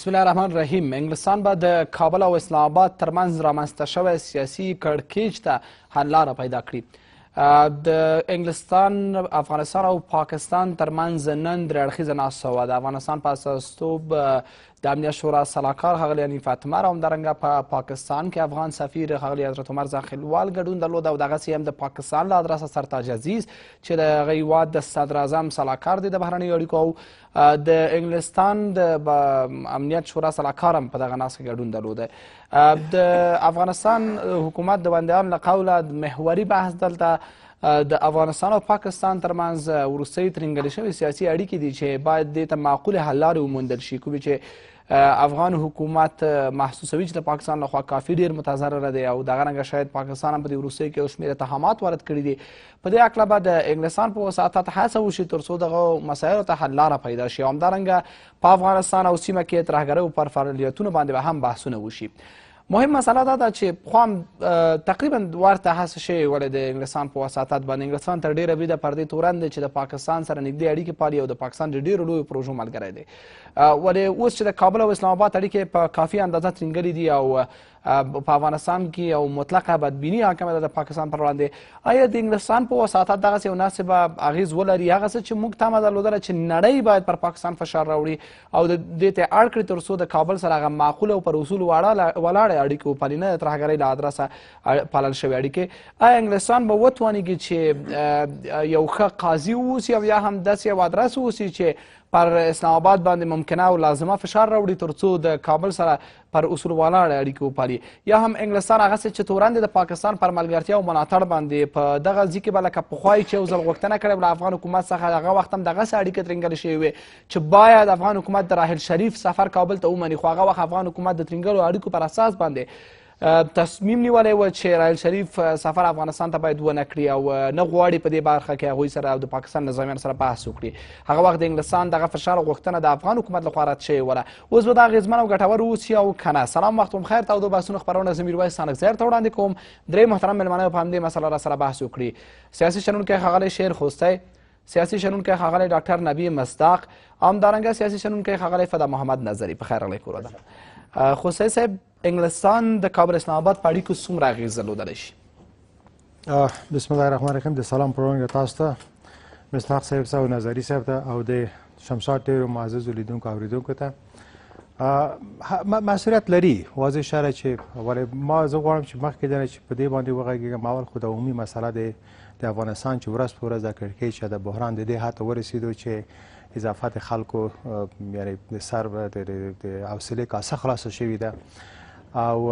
بسم الله الرحمن الرحیم انګلستان به د کابل او اسلام آباد ترمنځ رامنځته شوی سیاسي کړکېچ ته حل لاره پیدا کړي د انګلستان افغانستان او پاکستان ترمنځ نن درې اړخیزه ناسته وه د افغانستان په استازیتوب د امنیت شورا سلاکار ښاغلي انین فاطمه را همدارنګه په پاکستان کې افغان سفیر ښاغلي حضرت عمر ځان خلوال ګډون درلود او دغسې هم د پاکستان له ادرسه سرتاج عزیز چې د هغه هیواد د صدراعظم سلاکار دی د بهرنیو اړیکو او د انګلستان د امنیت شورا سلاکار هم په دغه ناست کې ګډون درلوده د افغانستان حکومت د بندیان له قوله محوري بحث دلته د افغانستان او پاکستان ترمنځ وروستۍ ترنګلې شوې سیاسي اړیکې دي چې باید دې ته معقول حل لارې وموندل شي کومې چې افغان حکومت محسوسوي چې د پاکستان لخوا کافي ډیر متضرره دی او دغه رنګه شاید پاکستان هم په دې روسیې کې یو شمېر اتهامات وارد کړي دي په دې هکله به د انګلستان په وساطت هڅه وشي تر څو دغه مسایلو ته حل لاره پیدا شي همدارنګه په افغانستان او سیمه کې ترهګرۍ او پر فعالیتونو باندې به هم بحثونه وشي مهم مسله دا ده چې پخوا تقریبا ورته هڅه شوې ولې د انګلستان په وساطت باندې انګلستان تر ډېره بریده پر دې تورن دی چې د پاکستان سره نږدې اړیکې پالي او د پاکستان د ډېرو لویو پروژو ملګری دی ولې اوس چې د کابل او اسلام آباد اړیکې په کافي اندازه ترینګلې دي او په افغانستان کې او مطلقه بدبیني حاکمه ده د پاکستان پر وړاندې آیا د انګلستان په وساطت دغسې یو ناسبه اغیز ولري هغه څه چې موږ تمه درلودله چې نړۍ باید پر پاکستان فشار راوړي او دې ته اړ کړي تر څو د کابل سره هغه معقوله او پر اصولو ولاړه اړیکو پالنه د ترهګرۍ له ادرسه پالل شوې اړیکې آیا انګلستان به وتوانیږي چې یو ښه قاضي واوسي او یا هم داسې یو ادرس واوسي چې پر اسلام آباد باندې ممکنه او لازمه فشار راوړي ترڅو د کابل سره پر اصولوالانه اړیکې وپالي یا هم انګلستان هغسې چې تورن د پاکستان پر ملګرتیا او ملاتړ باندې په دغه ځي کې به لکه پخوای چې یو ځل غوښتنه کړې له افغان حکومت څخه هغه وخت هم دغسې اړیکې ترینګلې شوې وې چې باید افغان حکومت د راحل شریف سفر کابل ته ومني خو هغه وخت افغان حکومت د ترینګلو اړیکو پر اساس باندې تصمیم نیولی و چې رایل شریف سفر افغانستان ته باید ونه کړي او نه غواړي په دې برخه کې هغوی سره او د پاکستان نظامیانو سره بحث وکړي هغه وخت د انګلستان دغه فشار غوښتنه د افغان حکومت لخوا رد شوې وله اوس به دا اغېزمن او ګټور واوسي او که نه سلام وخت مو خیر ته او د بحثونو خپرونه زه میرویس سانکزیر ته وړاندې کوم درې محترم مېلمانه په همدې مسله را سره بحث وکړي سیاسي شنونکی ښاغلی شیر خوستی سیاسي شنونکی ښاغلی ډاکټر نبی مصداق همدارنګه سیاسي شنونکی ښاغلی فدا محمد نظري په خیر راغلی کورده خوستی صاحب انګلستان د کابل اسلام آباد په اړیکو څومره اغیز درلودلی شي بسم الله الرحمن الرحیم د سلام پروګرام تاسو ته مصناق صاحب ته او نظری صاحب ته او د شمشاد ډیرو معزز لیدونکو اوریدونکو ته مسؤلیت لري واضح شره چې ولې ما زه غواړم چې مخکې دنه چې په دې باندې وغږېږم اول خو د عمومي مسله د د افغانستان چې ورځ په ورځ د کړکۍ چې د بحران د دې حته ورسېدو چې اضافات خلکو یعنی د سر د حوصلې کاسه خلاصه شوې ده او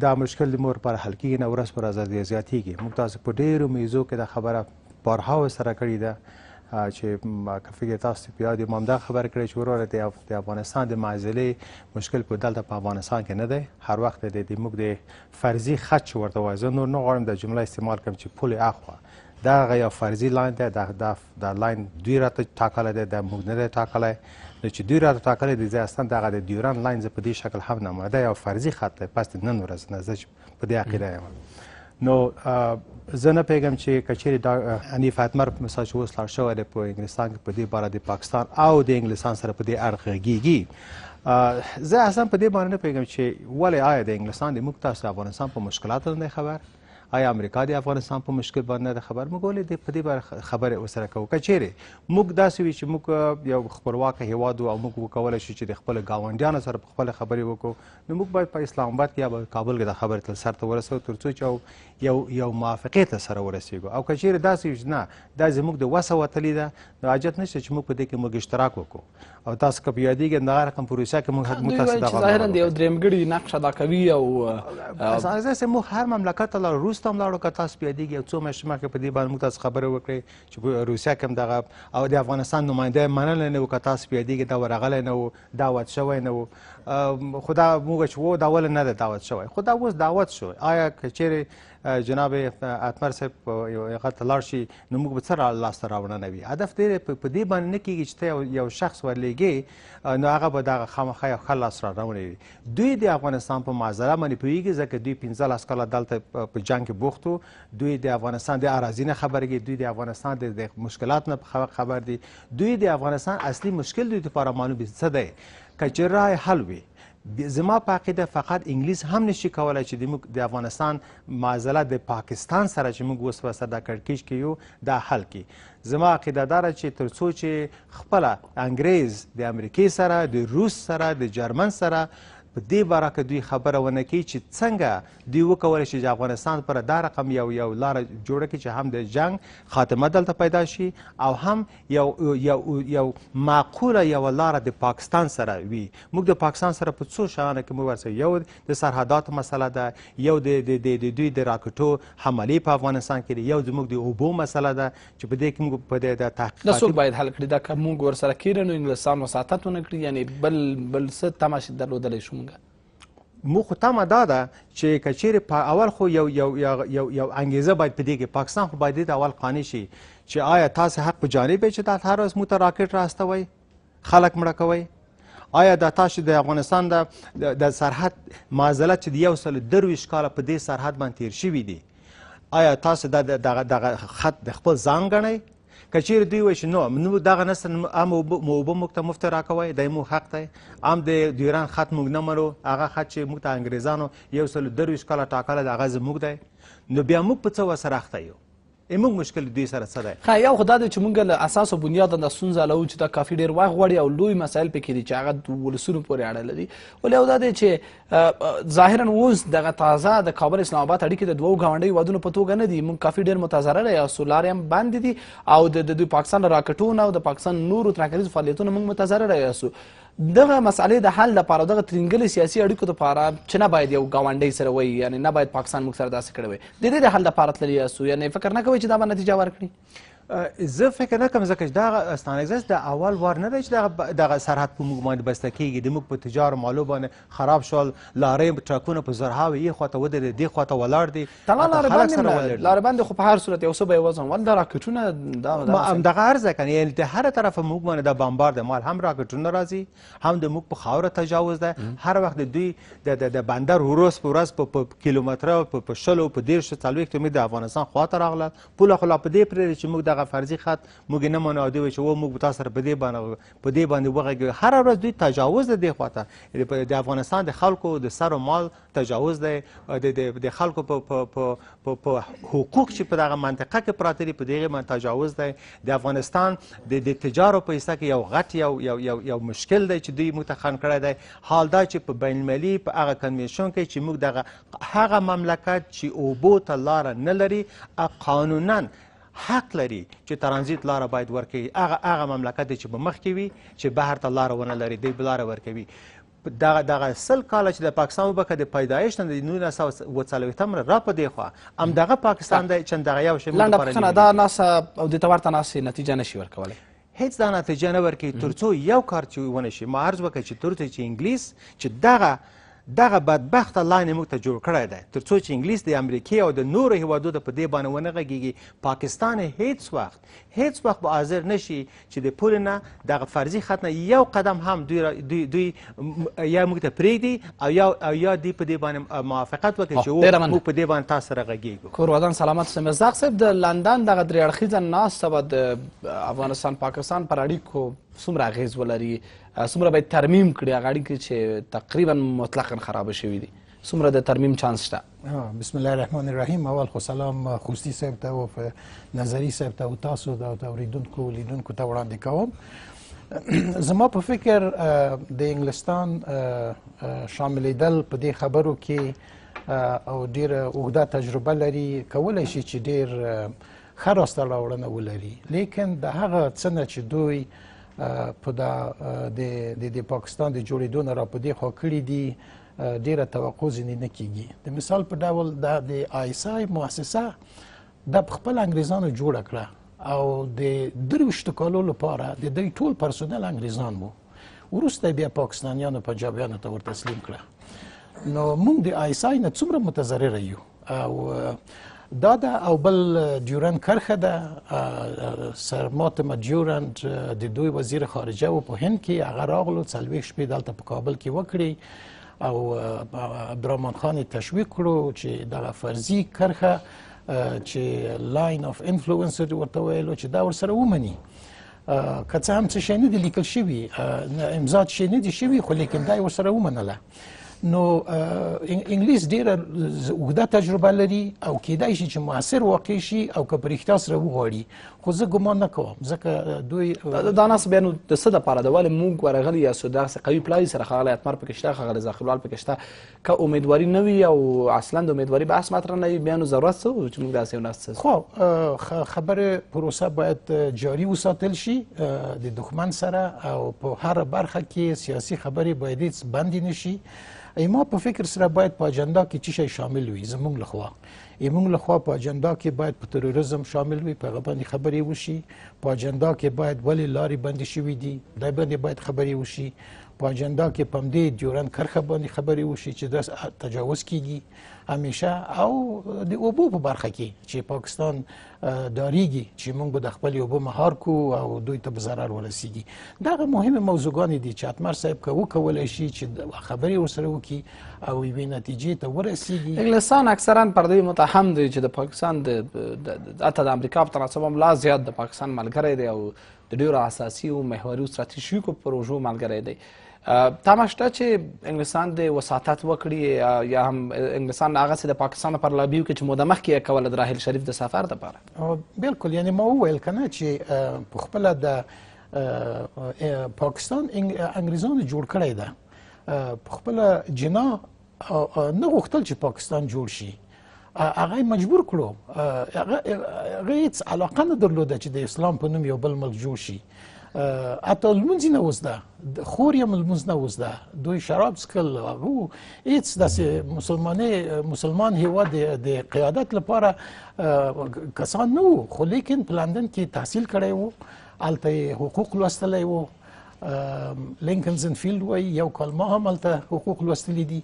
دا مشکل د مور پر حل کېږي نه ورځ پر ورځ زیاتېږي موږ تاسو په ډېرو میزو کې دا خبره بارها سره کړې ده چې کفیګه تاسو په یاد امام دا خبر کړی چې وروره د افغانستان د معزلې مشکل په دلته په افغانستان کې نه دی هر وخت د دې موږ د فرضي خط ورته وایي زه نور نه غواړم د جمله استعمال کړم چې پول اخوا دا غیا فرضي لاین ده دا دا لاین دوی راته ټاکله ده د موږ نه ده ټاکله چې دوی راته ټاکلی دی ځای استن دغه د ډیورن لاین زه په دې شکل هم نه منم دا یو فرضي خط دی پس نن ورځ نه زه په دې عقیده یم نو زه نه پیغام چې کچېری د انیف اتمر مثال شو وسلار شو د په انګلستان کې په دې باره د پاکستان او د انګلستان سره په دې اړه غږیږي زه اصلا په دې باندې نه پیغام چې ولې آیا د انګلستان د موږ تاسو افغانستان په مشکلاتو نه خبر آیا امریکا د افغانستان په مشکل باندې خبر مو ګولې د په دې باره خبره وسره کوو که چیرې موږ داسې وي چې موږ یو خپلواک هیواد او موږ وکولی شو چې د خپل ګاونډیانو سره په خپله خبرې وکړو نو موږ باید په اسلام آباد کې یا په کابل کې دا خبره تل سرته ورسوو تر څو چې یو یو موافقې ته سره ورسیږو او که چیرې داسې وي چې نه دا زموږ د وسه وتلې ده نو حاجت نشته چې موږ په دې کې موږ اشتراک وکړو او تاسو که په یادېږي همدغه رقم پروسه کې موږ موږ تاسو دغه ظاهرا د یو درېمګړي نقش ادا کوي او اساسه موږ هر مملکت ته لاړو روس ته هم لاړو که تاسو په یادېږي یو څو میاشتې مخکې په دې باندې موږ تاسو خبرې وکړې چې روسیه کې هم دغه او د افغانستان نماینده منلی نه و که تاسو په یادېږي دا ورغلی نه و دعوت شوی نه و خو دا موږ چې وو دا ولې نه ده دعوت شوی خو دا اوس دعوت شوی آیا که چیرې جناب اتمر صاحب هغه ته لاړ شي نو موږ به څه لاسته راوړنه نه وي هدف دی په دې باندې نه کېږي چې ته یو شخص ورلیږې نو هغه به دغه خامخا یو ښه لاس راوړنه وي دوی د افغانستان په معذره باندې پوهېږي ځکه دوی پنځلس کاله دلته په جنګ کې بوخت وو دوی د افغانستان د اراضي نه خبرېږي دوی د افغانستان د مشکلات نه خبر دي دوی د افغانستان اصلي مشکل دوی لپاره معلوم دي څه دی که چېرې حل وي زما په عقیده فقط انګلیس هم نشي کولای چې د د افغانستان معضله د پاکستان سره چې موږ اوس په ساده کړکیچ کې یو دا حل کړي زما عقیده داره چې تر څو چې خپله انګریز د امریکې سره د روس سره د جرمن سره په دې باره کې دوی خبره ونه کوي چې څنګه دوی وکولی شي چې افغانستان پر دا رقم یو یو لاره جوړه کړي چې هم د جنگ خاتمه دلته پیدا شي او هم یو یو یو معقوله یوه لاره د پاکستان سره وي موږ د پاکستان سره په څو شیانو کې موږ ورسره یو د سرحداتو مسله ده یو د دوی د راکټو حملې په افغانستان کې یو زموږ د اوبو مسله ده چې په دې کې موږ په دې د تحقیقاتي دا څوک باید حل کړي دا که موږ ورسره کېږو نو انګلستان وساتت ونه کړي یعنې بل بل څه تمه درلودلی شو موخه تمه دا ده چې کچیر په اول خو یو یو یو یو انګیزه باید پدې کې پاکستان خو باید د اول قانې شي چې آیا تاسو حق په جانب چې د هر اوس مو ته راکټ راستوي خلک مړه کوي آیا د تاسو د افغانستان د د سرحد معزله چې د یو سل درویش کال په دې سرحد باندې تیر شوی دی آیا تاسو د دغه خط د خپل ځان غنئ کچیر دوی وای نو نو دغه نسل عام موبه موږ ته مفت راکوي دای مو حق دی عام د ایران خط موږ نه مرو هغه خط چې موږ ته انګریزانو یو سل درویش کاله ټاکله د هغه زموږ دی نو بیا موږ په څه وسره اخته یو موږ مشکل دوی سره څه دی ښه یو خو دا دی چې موږ له اساس او بنیاده دا ستونزه لرو چې دا کافي ډېر وخت غواړي او لوی مسایل پکې دي چې هغه ولسونو پورې اړه لري ولې یو دا دی چې ظاهرا اوس دغه تازه د کابل اسلام آباد اړیکې د دوو ګاونډیو وادونو په توګه نه دي موږ کافي ډېر متضرره یو سولار هم باندې دي او د دوی پاکستان راکټونه او د پاکستان نورو ترهګریزو فعالیتونو موږ متضرره یاسو دغه مسالې د حل لپاره دغه ترینګلې سیاسي اړیکو لپاره چې نه باید یو ګاونډي سره وي یعنی نه باید پاکستان موږ سره داسې کړی وي د دې د حل لپاره تللی یاستو یعنی فکر نه کوئ چې دا به نتیجه ورکړي زه فکر نه کوم ځکه چې دغه استانګزس د اول وار نه دی چې دغه سرحد په موږ باندې بسته کېږي د موږ په تجار مالو باندې خراب شول لارې ټرکونه په زرهاوې یې خواته ودرېد دې خواته ولاړ دي لاربند خو په هر صورت یو څه به یې وزن ول دا راکټونه ما همدغه عرضه کنه یعنې د هر طرف موږ باندې د بمبار د مال هم راکټونه راځي هم د موږ په خاوره تجاوز دی هر وخت دوی د بندر ورځ په ورځ په کیلومتره په شلو په دیرشو څلوېښتو مې د افغانستان خواته راغلل پوله خو لا په دې پرېږدي چې موږ دغه فرضي خط موږ نه منو او دوی چې و موږ تاسو سره په دې باندې په دې باندې وغږیږو هر ورځ دوی تجاوز د دې خواته د افغانستان د خلکو د سر او مال تجاوز دی د د خلکو په په په حقوق چې په دغه منطقه کې پراته دي په دغه من تجاوز دی د افغانستان د د تجارو په حصہ کې یو غټ یو یو یو یو مشکل دی چې دوی متخن کړی دی حال دا چې په بین المللي په هغه کنوینشن کې چې موږ دغه هغه مملکت چې اوبو ته لاره نه لري قانونا حق لري چې ترانزیت لاره باید ورکوي هغه هغه مملکت دی چې په مخ کې وي چې بهر ته لاره ونه لري دی لاره ورکوي دغه دغه سل کاله چې د پاکستان وبکه د پیدایش نه د 1940 را په دی خو ام دغه پاکستان د چندغه یو شی لنډه پوښتنه دا ناس او د تورته ناس نتیجه نشي ورکولی هیڅ دا نتیجه نه ورکوي تر څو یو کار چې ونه شي ما عرض وکړ چې تر څو چې انګلیس چې دغه دغه بدبخته لاین موږ ته جوړ کړی دی تر څو چې انګلیس د امریکې او د نورو هیوادو ته په دې باندې ونه غږیږي پاکستان هیڅ وخت هیڅ وخت به حاضر نشي چې د پول نه دغه فرضي خط نه یو قدم هم دوی دوی, دوی یا موږ ته پرېږدي او یا او یا دوی په دې باندې موافقت وکړي چې موږ په دې باندې تاسو سره غږیږو کورودان سلامت سم مزداق صاحب د لندن دغه درې اړخیزه ناسته به د افغانستان پاکستان پر اړیکو څومره اغیز ولري څومره باید ترمیم کړي هغه اړیکې چې تقریبا مطلقا خرابه شوي دي څومره د ترمیم چانس شته بسم الله الرحمن الرحیم اول خو سلام خوستی صاحب ته او نظری صاحب ته او تاسو د اوریدونکو لیدونکو ته وړاندې کوم زما په فکر د انګلستان شاملېدل په دې خبرو کې او ډیره اوږده تجربه لري کولی شي چې ډیر ښه راستهراوړنه ولري لیکن د هغه څه نه چې دوی په دا د د پاکستان د جوړېدو نه راپدې خو کړی دي ډیره توقع ځینې نه کیږي د مثال په ډول د آیسای مؤسسه د خپل انګریزانو جوړ کړه او د دروشت کالو لپاره د دې ټول پرسونل انګریزان وو ورسته بیا پاکستانیانو پنجابیانو ته ور تسلیم کړه نو موږ د آیسای نه څومره متضرر یو او دا ده او بل ډیورند کرخه ده سر ماتم ډیورند د دوی وزیر خارجه و په هند کې هغه راغلو څلوېښت شپې دلته په کابل کې وکړي او عبدالرحمن خان تشویق کړو چې دغه فرضي کرخه چې لاین اف انفلوئنس ورته ویلو چې دا ورسره ومني که څه هم څه شی نه دي لیکل شوي امضا شی نه دي شوي خو لیکن دا یې ورسره ومنله نو انګلیس ډیره اوږده تجربه لري او کېدای شي چې موثر واقع شي او که پرېختیا سره وغواړي خو زه ګمان نه کوم ځکه دوی دا ناس بیا نو د څه دپاره ده ولې موږ ورغلي یاسو داسې قوي پلاوي سره ښاغلی اتمر پکې شته ښاغلی ذاخرلال پکې شته که امیدواري نه وي او اصلا د امیدواري بحث مطرح نه وي بیا نو ضرورت څه چې موږ داسې یو ناس څه خو خبرې پروسه باید جاري وساتل شي د دښمن سره او په هر برخه کې سیاسي خبرې باید هیڅ بندي نشي ما په فکر سره باید په اجنډا کې څه شی شامل وي زموږ لخوا زموږ لخوا په اجنډا کې باید په تروریزم شامل وي په باندې خبرې وشي په اجنډا کې باید ولې لارې بندې شوې دي دای باندې باید خبرې وشي په اجنډا کې پمدې ډیورن کرخه باندې خبرې وشي چې د تجاوز کیږي همیشه او د اوبو په برخه کې چې پاکستان داریږي چې موږ به د خپل اوبو مهار کو او دوی ته به ضرر ورسیږي دغه مهمه موضوعګان دي چې اتمر صاحب که وکولی شي چې خبرې ورسره وکړي او یوې نتیجې ته ورسیږي انګلستان اکثرا پر دوی متهم دي چې د پاکستان د حتی د امریکا په تناسب هم لا زیات د پاکستان ملګری دی او د ډېرو اساسي او محوري او ستراتیژیکو پروژو ملګری دی تمه شته چې انګلستان د وساطت وکړي یا هم انګلستان هغسې د پاکستان لپاره لابي وکړي چې موده مخکې یې کوله د راحیل شریف د سفر دپاره بلکل یعنی ما وویل که نه چې پخپله د پاکستان انګریزانو جوړ کړی ده پخپله جنا نه غوښتل چې پاکستان جوړ شي هغه مجبور کړو هغه هیڅ علاقه نه درلوده چې د اسلام په نوم یو بل ملک جوړ شي حتی لمونځ نه اوس ده خور یم لمونځ نه اوس ده دوی شراب څکل هغو هېڅ داسې مسلمانې مسلمان هیواد د قیادت لپاره کسان نه وو خو لیکن په لندن کې تحصیل کړی وو هلته یې حقوق لوستلی وو لینکنزن فیلډ وایي یو کال ما هم هلته حقوق لوستلی دي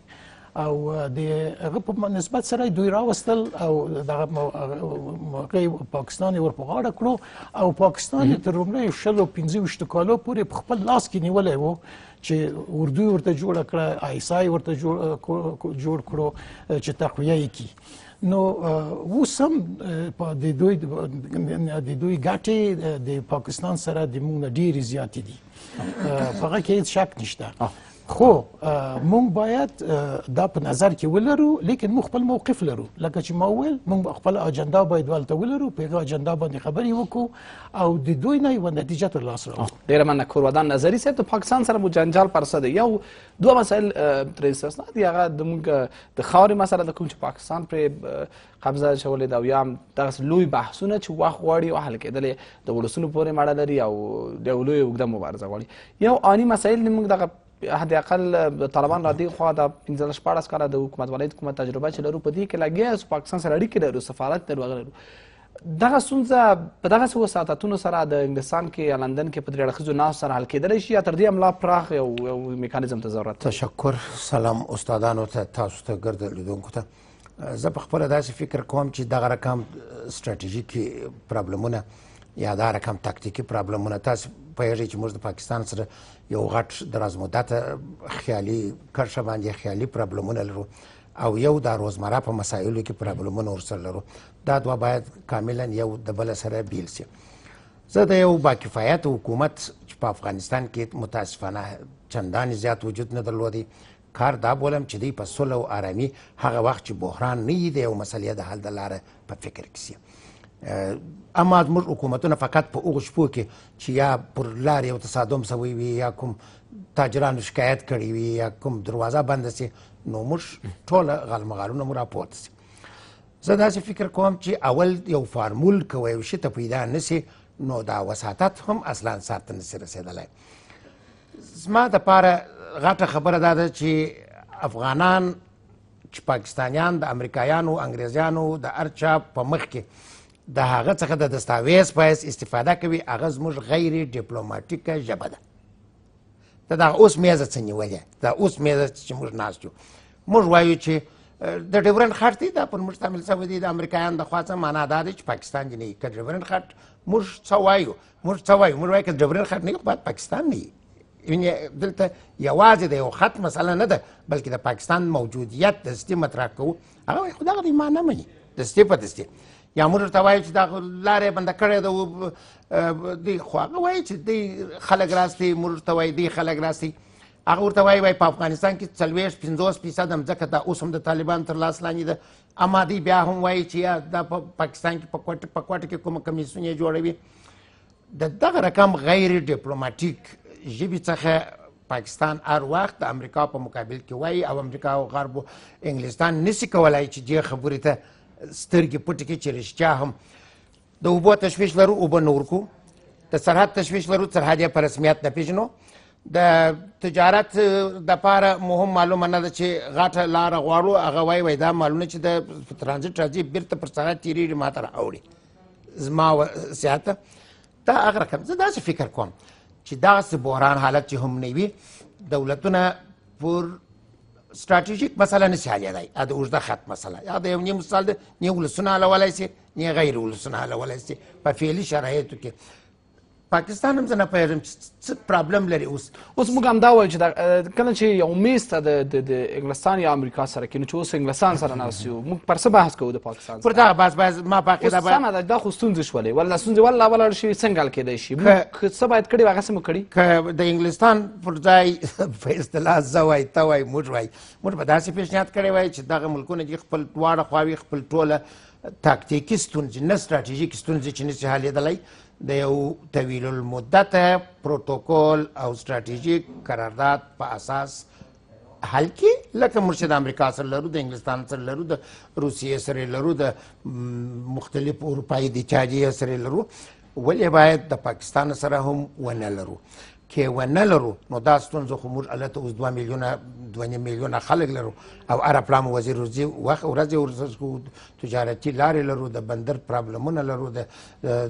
او د هغه په نسبت سره دوی راوستل او دغه موقع پاکستان ور په غاړه کړو او پاکستان تر لومړیو شلو پنځه کالو پورې په خپل لاس کې نیولی و چې اردو ورته جوړ کړه آیسای ورته جوړ کړو چې تقویه یې کړي نو اوس هم په د دوی د دوی ګټې د پاکستان سره د مونږ ډېرې زیاتې دي په هغه کې هیڅ شک نشته خو مونږ باید دا په نظر کې ولرو لیکن مونږ خپل موقف لرو لکه چې ما وویل مونږ خپل اجندا باید ولته ولرو په هغه اجندا باندې خبرې وکړو او د دوی نه یو نتیجه تر لاسه راوړو ډیره منکور ودان نظری صاحب د پاکستان سره مو جنجال پر صد یو دوه مسایل تر استثنا دي هغه د مونږ د خاورې مسله د کوم چې پاکستان پر قبضه شولې دا یا دغه لوی بحثونه چې واخ غواړي او حل کېدل د ولسونو پورې مړه لري او د لوی وګړه مبارزه غواړي یو آني مسایل موږ دغه حد اقل طالبان را دی خوا د 15 شپارس کاله د حکومت ولایت حکومت تجربه چې لرو په دې کې لګیا سو پاکستان سره اړیکې لرو سفارت لرو غلرو دغه سونځه په دغه سو ساتاتونو سره د انګلستان کې لندن کې په درې اړخیزو ناس سره حل کېدلی شي یا تر دې املا پراخ یو یو میکانیزم ته ضرورت تشکر سلام استادانو ته تاسو ته ګرد لیدونکو ته زه په خپل داسې فکر کوم چې دغه رقم ستراتیژیکي پرابلمونه یا دا رقم تاکتیکی پرابلمونه تاسو پیژې چې موږ د پاکستان سره یو غټ درازمدت خیالي کرښه باندې خیالي پرابلمونه لرو او یو د روزمره په مسایلو کې پرابلمونه ورسره لرو دا دوه باید کاملا یو د بل سره بیل شي زه د یو باکفایت حکومت چې په افغانستان کې متاسفانه چندانې زیات وجود نه درلودي کار دا بولم چې دی په صلح او آرامي هغه وخت چې بحران نه دی او مسلې د حل د لارې په فکر کې اما زموږ حکومتونه فقط په هغو شپو کې چې یا پر لار یو تصادم سوی وي یا کوم تاجرانو شکایت کړی وي یا کوم دروازه بنده سي نو موږ ټوله غالمغالونه مو راپورته سي زه داسې فکر کوم چې اول یو فارمول که یو شي ته پیدا نه سي نو دا وساطت هم اصلا سر ته نسي رسېدلی زما دپاره غټه خبره دا ده چې افغانان چې پاکستانیان د امریکایانو انګریزیانو د هر چا په مخ کې د هغه څخه د دستاویز په استفاده کوي هغه زموږ غیر ډیپلوماټیکه ژبه ده د دغه اوس میزه څه نیولې دا اوس میزه چې موږ ناست یو موږ وایو چې د ډیورنډ خط دی دا پر موږ تامل شوی دی د امریکایانو د خوا څه معنا دا دی چې پاکستان جنې که ډیورنډ خط موږ څه وایو موږ څه وایو موږ وایو که ډیورنډ خط نه باید پاکستان نه یعنی دلته یوازې د یو خط مسله نه ده بلکې د پاکستان موجودیت دستي مطرح کوو هغه خو دغه دی ما نه مني دستي په دستي یا موږ ورته وایو چې دا لارې بنده کړې ده دی خو هغه وایي چې دی خلک راستي موږ ورته وایو دی خلک راستي هغه ورته وایي وایي په افغانستان کې څلوېښت پنځوس فیصده مځکه دا اوس هم د طالبانو تر لاس لاندې ده اما دی بیا هم وایي چې یا دا په پاکستان کې په کوټه په کوټه کې کومه کمیسیون یې جوړوي د دغه رقم غیر ډیپلوماټیک ژبې څخه پاکستان هر وخت د امریکا په مقابل کې وایي او امریکا او غرب انګلستان نسی کولای چې دې خبرې ته سترګې پټې کړي چې رښتیا هم د اوبو تشویش لرو اوبه نه ورکو د سرحد تشویش لرو سرحد یې په رسمیت نه پېژنو د تجارت دپاره مهم معلومه نه ده چې غټه لاره غواړو هغه وایي وایي دا مالونه چې د ترانزیټ راځي بېرته پر سرحد تېرېږي ما ته راوړي زما سیاحت دا هغه رقم زه داسې فکر کوم چې دغسې بحران حالت چې هم نه وي دولتونه پر ستراتیژیک مسله نه شي حلېدای د اوږده خط مسله یا د یو نیم مثال ده نه ولسونه حلولی سي نه غیر ولسونه حلولی سي په فعلي شرایطو کې پاکستان هم زه نه پوهېږم چې څه پرابلم لري اوس اوس موږ همدا ویل چې کله چې یو میز ته د د انګلستان یا امریکا سره کینو چې اوس انګلستان سره ناست یو موږ پر څه بحث کوو د پاکستان پر دغه بحث باید ما په عقیده باید سمه ده دا خو ستونزې شولې ولا ستونزې ولا ولا شي څنګه حل کېدای شي موږ څه باید کړي هغه سمه کړي که د انګلستان پر ځای په اصطلاح زه وای ته وای موږ وای موږ به داسې پیشنهاد کړی وای چې دغه ملکونه چې خپل دواړه خواوې خپل ټوله تاکتیکي ستونزې نه ستراتیژیکې ستونزې چې نشي حلېدلی د یو طویل المدت پروتوکول او ستراتیژیک قرارداد په اساس حل کی لکه مرشد امریکا سره لرو د انګلستان سره لرو د روسیې سره لرو د مختلف اروپایي د چاجي سره لرو ولې باید د پاکستان سره هم ونه لرو کې ونه لرو نو دا ستونزه خو موږ هلته اوس دوه میلیونه دوه نیم میلیونه خلک لرو او هره پړه مو وزیر روزي وخت ورځې ورسکو تجارتي لارې لرو د بندر پرابلمونه لرو د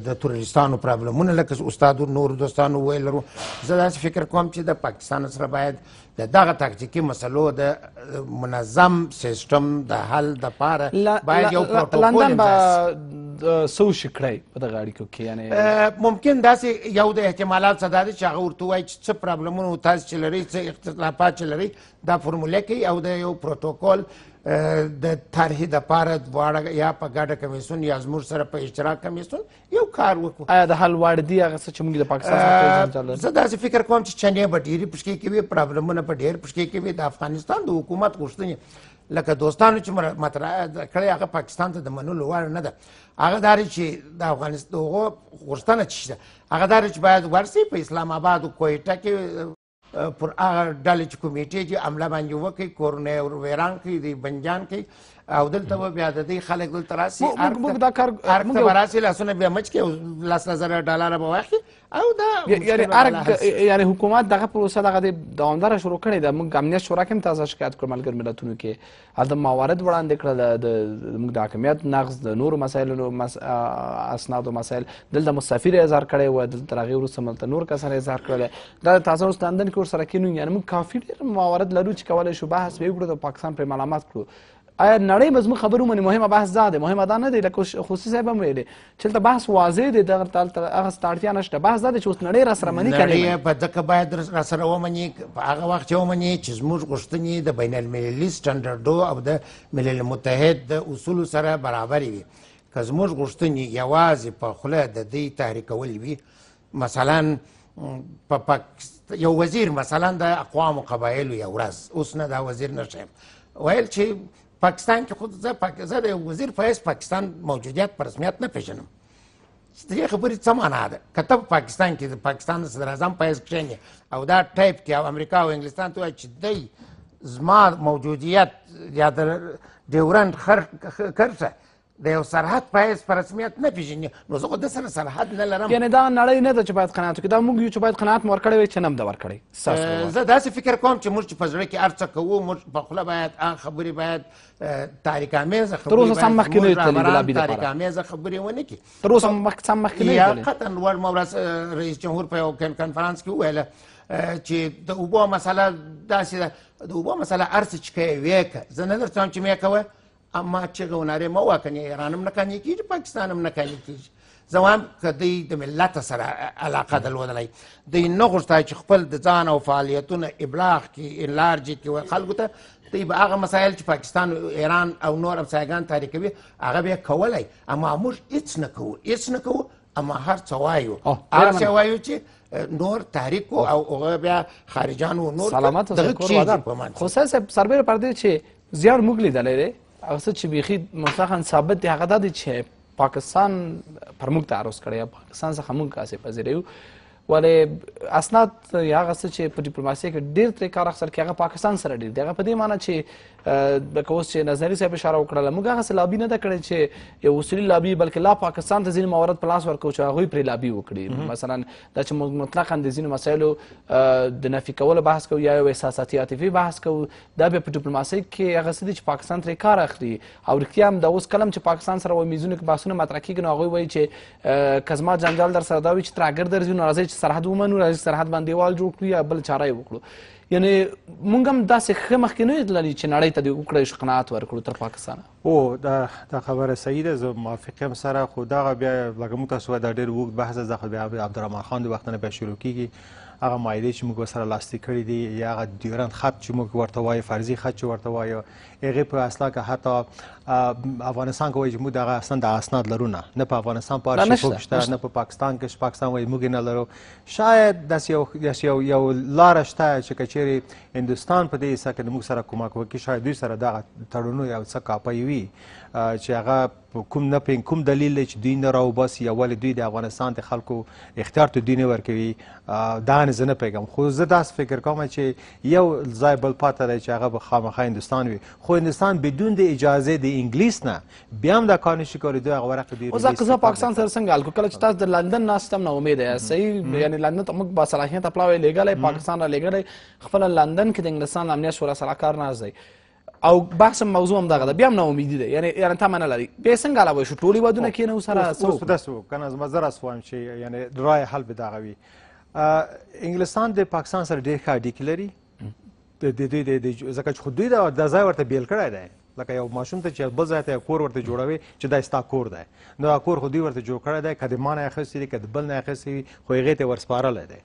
د تورستانو پرابلمونه لکه استادو نور دوستانو ویل لرو زه داسې فکر کوم چې د پاکستان سره باید د دغه تاکتیکی مسلو د منظم سیستم د حل د پاره باید یو پروتوکول سو شکړی په دغه اړیکو کې یعنی ممکن داسې یو د احتمالات صدا دي چې هغه ورته وایي چې څه پرابلمونه تاسو چې لرئ څه اختلافات چې لرئ دا فرموله کوي او د یو پروتوکول د طرحې د پاره دواړه یا په ګډه کمیسون یا زموږ سره په اشتراک کمیسون یو کار وکړو آیا د حل وړ دی هغه څه چې موږ د پاکستان سره زه داسې فکر کوم چې چنې به ډېرې پشکې کې وي پرابلمونه به ډېر پشکې کې وي د افغانستان د حکومت غوښتنې لکه دوستانو چې مطرح کړی هغه پاکستان ته د منلو وړ نه ده هغه دا چې د افغانستان غوښتنه چې هغه دا چې باید ورسي په اسلام آباد او کوټه کې پر هغه ډلې چې کمیټې چې عمله باندې وکړي کورونه ویران کړي د بنجان کړي او دلته به بیا د دې خلک دلته راسي موږ دا کار موږ راسي لاسونه بیا مچ کې لاس نظر ډالر به واخلي او دا یعنی ارګ یعنی حکومت دغه پروسه دغه دوامداره شروع کړې ده موږ امنیت شورا کې هم تازه شکایت کړو ملګر ملتونو کې هلته موارد وړاندې کړل د موږ د حاکمیت نقض د نورو مسایلو مس... اسنادو مسایل دلته مو سفیر اظهار کړی و دلته تر هغې وروسته ملته نور کسان اظهار کړلی دا تازه اوس لندن کې ورسره کینو یعنی موږ کافي ډېر موارد لرو چې کولی شو بحث به یې وکړو د پاکستان پرې ملامت کړو آیا نړۍ به زموږ خبرو مني مهمه بحث دا دی مهمه دا نه دی لکه خوصي صاحب هم ویلې چې هلته بحث واضح دی دغه هغه څه ته اړتیا نشته بحث دا دی چې اوس نړۍ راسره مني نړۍ په ځکه باید راسره ومني په هغه وخت چې ومني چې زموږ غوښتنې د بین المللي سټنډرډو او د ملل متحد د اصولو سره برابرې وي که زموږ غوښتنې یوازې په خوله د دې تحریکول وي مثلا په پاک یو وزیر مثلا د اقوامو قبایلو یو ورځ اوس نه دا وزیر نشم ویل چې پاکستان کې خود زه پاک زه د وزیر فیض پاکستان موجودیت په رسمیت نه پیژنم دغه خبرې څه معنا ده که ته په پاکستان کې د پاکستان د صدراعظم فیض کښېنې او دا ټایپ کې امریکا او انګلستان ته وایي چې دی زما موجودیت یا د ډیورنډ خرڅه د یو سرحد فیض په رسمیت نه پیژني نو زه خو د سره سرحد نه لرم یعنی دا نړۍ نه ده چې باید قناعت وکړي دا موږ یو چې باید قناعت مو ورکړی وي چې نه ده ورکړی زه داسې فکر کوم چې موږ چې په زړه کې هر څه کوو موږ په خوله باید هغه خبرې باید تاریک آمیزه خبرې تر اوسه سم مخکې نه تللي ګلابي دپاره تاریک آمیزه خبرې ونه کړي تر اوسه سم مخکې نه یا قطعا لوړ مورس رئیس جمهور په یو کنفرانس کې وویله چې د اوبو مسله داسې ده د اوبو مسله هر څه چې کوې ویې که زه نه درته وایم چې مې کوه اما چغه وناره مو واکنه ایران هم نه کانې کیږي پاکستان هم نه کانې کیږي زوام کدی د ملت سره علاقه درلودلای د نه غوښتای چې خپل د ځان او فعالیتونه ابلاغ کی انلارج کی خلکو ته دی هغه مسایل چې پاکستان ایران او نور همسایگان تاریخوي هغه به کولای اما موږ هیڅ نه کوو هیڅ نه کوو اما هر څه وایو هر څه وایو چې نور تحریک او هغه بیا خارجان او نور سلامت دغه شي خو سر سربېره پر دې چې زیار موږ لیدلې هغه څه چې بیخي مطلقا ثابت دی هغه دا دی چې پاکستان پر موږ تعرض کړی پاکستان څخه موږ کاسې پذیروي ولې اسناد یا هغه څه چې په ډیپلوماسۍ کې ډېر ترې کار اخیستل کېږي هغه پاکستان سره ډېر دی هغه په دې معنی چې لکه اوس چې نظري صاحب اشاره وکړله موږ هغسې لابي نه ده کړې چې یو اصولي لابي بلکې لا پاکستان ته ځینې موارد په لاس ورکوو چې هغوی پرې لابي وکړي مثلا دا چې موږ مطلقا د ځینو مسایلو د نفي کولو بحث کوو یا یو احساساتي عاطفي بحث کوو دا بیا په ډیپلوماسۍ کې هغه څه دي چې پاکستان ترې کار اخلي او رښتیا هم د اوس کلم چې پاکستان سره وایي میزونو کې بحثونه مطرح کېږي نو هغوی وایي چې که زما جنجال در سره دا وي چې تراګر درځي نو راځئ چې سرحد ومنو راځئ چې سرحد باندې وال جوړ کړو یا بل چاره یې وکړو یعنی مونږ هم داسې ښه مخکې نه یو تللي چې نړۍ ته د وکړی شو قناعت ورکړو تر پاکستانه هو دا دا خبره صحیح ده زه موافق یم سره خو دغه بیا لکه موږ تاسو دا ډېر اوږد بحث ده خو بیا عبدالرحمن خان د وخت نه بیا شروع کیږي هغه مایدې چې موږ سره لاستی کړی دی یا هغه ډیورنډ خط چې موږ ورته وایو فرضي خط چې ورته وایو هغه په اصله که حتی افغانستان کوي چې موږ دغه اسناد اسناد لرو نه نه په افغانستان په ارشیف شته نه په پاکستان کې پاکستان وایي موږ نه لرو شاید داس یو داس یو یو لار شته چې کچېری هندستان په دې حصہ کې موږ سره کومک وکړي شاید دوی سره دغه تړونو یو څه کاپي وي چې هغه کوم نه پین کوم دلیل چې دوی نه راو باسي یا ولې دوی د افغانستان د خلکو اختیار ته دوی نه ورکوي دا نه زه نه پیغام خو زه داس فکر کوم چې یو ځای بل پاتې دی چې هغه به خامخا هندستان وي خو خو هندستان بدون د اجازه د انګلیس نه بیا هم دا کار نشي کولی دوی هغه ورقه دوی اوس دا قصه پاکستان سره څنګه حل کړو کله چې تاسو د لندن ناست هم نه امید یاست صحیح یعنی لندن ته موږ باصلاحیت پلاوی لېږلی پاکستان را لېږلی خپله لندن کې د انګلستان امنیت شورا سره کار ناست دی او بحث موضوع هم دغه ده بیا هم ناامیدي ده یعنې یعنې تمه نه لري بیا یې څنګه علاوه شو ټول هېوادونه کښېنو سره اوس په داسې که نه زما زه راسوام چې یعنې رایه حل به دغه وي انګلستان د پاکستان سره ډېر ښه اړیکې لري د دوی د ځکه چې خو دوی د ځای ورته بیل کړی دی لکه یو ماشوم ته چې بل ځای ته کور ورته جوړوي چې دا ستا کور دی نو دا کور خو دوی ورته جوړ کړی دی که د ما نه اخیستی دی که د بل نه اخیستی وي خو هغې ته یې ورسپارلی دی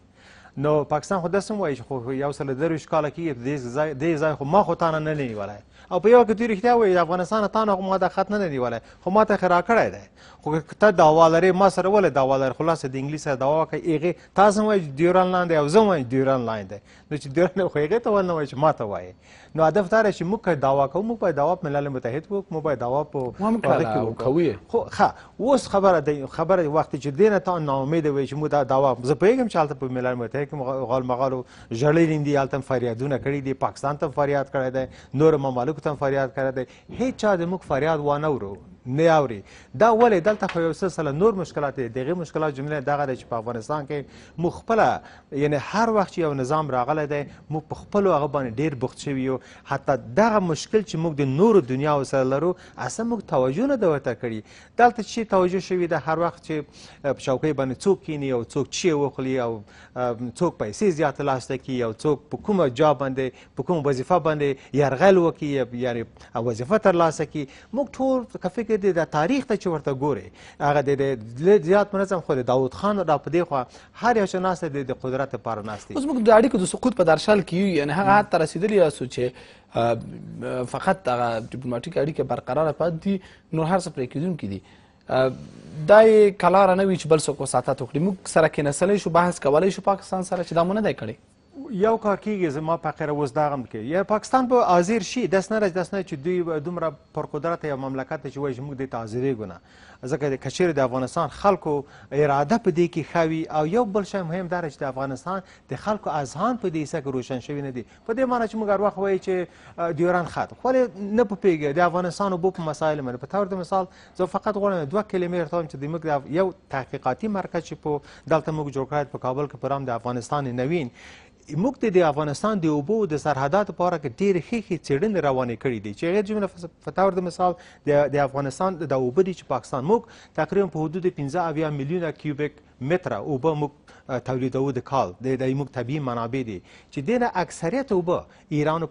نو پاکستان خو داسم وایي چې خو یو سل درویشت کاله کېږي دې ځای دې ځای خو ما خو تانه نه دی نیولی او په یو کې دوی رښتیا وایي د افغانستان تانه خو ما دا خط نه دی نیولی خو ما ته خې راکړی دی خو که ته دعوا لرې ما سره ولې دعوا لرې خو لاسه د انګلیس سره دعوا وکړئ هغې تاسو هم وایي چې ډیوران لاندې او زه هم وایم ډیوران لاندې نو چې ډیوران خو هغې ته ول نه وایي چې ما ته وایي نو هدف دا چې موږ که داوا کوو موږ باید داوا په ملل متحد وکړو موږ باید داوا په هغه کې خو ښه اوس خبره د خبره وخت چې دې نه تا ناامید وې چې موږ دا داوا زه پوهېږم چې هلته په ملل متحد کې غال مغالو ژړلي دي هلته فریادونه کړي دي پاکستان ته فریاد کړی دی نور ممالکو ته فریاد کړی دی هیڅ چا د موږ فریاد وانه ورو نه اوري دا ولې دلته خو یو څه سره نور مشکلات دي دغه مشکلات جمله دغه دی چې په افغانستان کې مو خپله یعنی هر وخت یو نظام راغلی دی مو په خپلو هغه باندې ډېر بوخت شوي یو حتی دغه مشکل چې موږ د نورو دنیا سره لرو اصلا موږ توجه نه ده ورته کړي دلته چې توجه شوي ده هر وخت چې په چوکۍ باندې څوک کینی او څوک چې وخوري او څوک پیسې زیاته لاسته کړي او څوک په کومه جا باندې په کومه وظیفه باندې یرغل وکړي یعنې وظیفه ترلاسه کړي موږ ټول که فکر د دې د تاریخ ته چې ورته ګوري هغه د زیات منظم خو د داوود خان را په دې خوا هر یو شناسه د قدرت لپاره ناست اوس موږ د اړیکو د سقوط په درشل کې یو یعنی هغه حد ته رسیدلی یاسو چې فقط هغه ډیپلوماټیک اړیکې برقراره پاتې دي نور هر څه پرې کېدونکي دي دا یې کلاره نه وي چې بل څوک وساتت وکړي موږ سره کېنستلی شو بحث کولی شو پاکستان سره چې دا مو نه دی کړی یو کار کیږي زما فقره اوس دا غم کې یا پاکستان په پا حاضر شي داس نه راځي داس نه چې دوی دومره پرقدرت یا مملکت چې وایي موږ د تعذیري ګونه ځکه د کشیر د افغانستان خلکو اراده په دې کې خاوي او یو بل شی مهم دا چې د افغانستان د خلکو اذهان په دې سکه روشن شوی نه دي په دې معنی چې موږ هر وخت وایي چې ډیوران خط خو نه په پیګه د افغانستان او په مسایل باندې په تور د مثال زه فقط غواړم دوه کلمې ارتوم چې د موږ یو تحقیقاتي مرکز چې په دلته موږ جوړ کړی په کابل کې پرام د افغانستان نوین موږ ته د افغانستان د اوبو د سرحداتو په اړه کې ډېرې ښې ښې څېړنې روانې کړي دي چې غیر جمله فتاور د مثال د افغانستان د اوبه دي چې پاکستان موږ تقریبا په حدود 15 اویا میلیونه کیوبیک متره اوبه موږ تولیدوو د کال د موږ طبیعي منابع دي چې دې نه اکثریت اوبه ایران او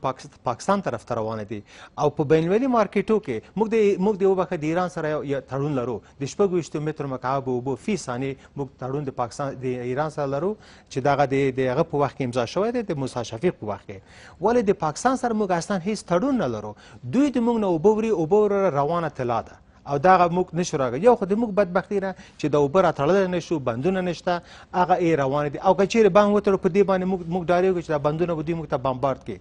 پاکستان طرف ته روانه دي او په بین المللي مارکیټو کې موږ د موږ د اوبه د ایران سره یو تړون لرو د شپږ ویشتو متر مکعب اوبو فی ثانیې موږ تړون د پاکستان د ایران سره لرو چې دغه د هغه په وخت کې امضا شوی دی د موسی شفیق په وخت کې ولې د پاکستان سره موږ اصلا هیڅ تړون نه لرو دوی د موږ نه اوبه وړي اوبه روانه طلا ده او دا موږ نشو راغلی یو خو د موږ بدبختي نه چې د اوبه راتړلی نه شو بندونه نشته هغه یې روان دي او که چیرې بند وتړو په دې باندې موږ موږ ډارېږو چې دا بندونه به دوی موږ ته بمبارد کړي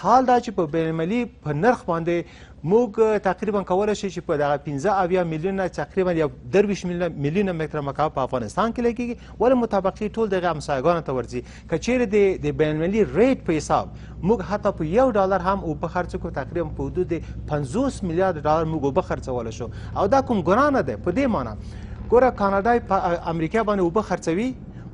حال دا چې په بینالمللي په نرخ باندې موږ تقریبا کولی شو چې په دغه پنځه اویا میلیونه تقریبا یو درویشت میلیونه متره مکعب په افغانستان کې لګېږي ولې مطابقي ټول دغه همسایګانو ته ورځي که چیرې د د بینالمللي ریټ په حساب موږ حتی په یو ډالر هم اوبه خرڅ کړو تقریبا په حدود د پنځوس میلیارد ډالر موږ اوبه خرڅولی شو او دا کوم ګناه نه دی په دې معنی ګوره کاناډا په امریکا باندې اوبه خرڅوي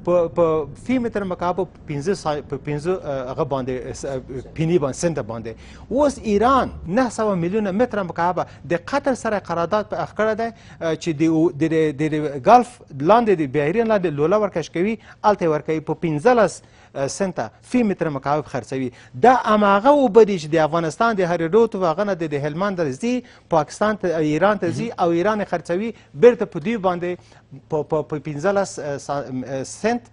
په په فی متر مکعب 15 15 هغه باندې پینی باندې سند باندې اوس ایران 900 میلیونه متر مکعب د قطر سره قرارداد په اخ کړه ده چې د د ګلف لاندې د بحیرین لاندې لوله ورکش کوي الته ورکوي په 15 سنته فی متر مکعب خرڅوي دا اماغه اوبه دي چې د افغانستان د هرې ډوتو هغه نه د هلمند ځي پاکستان ته ایران ته ځي او ایران خرڅوي بیرته په دوی باندې په پنځلس سنت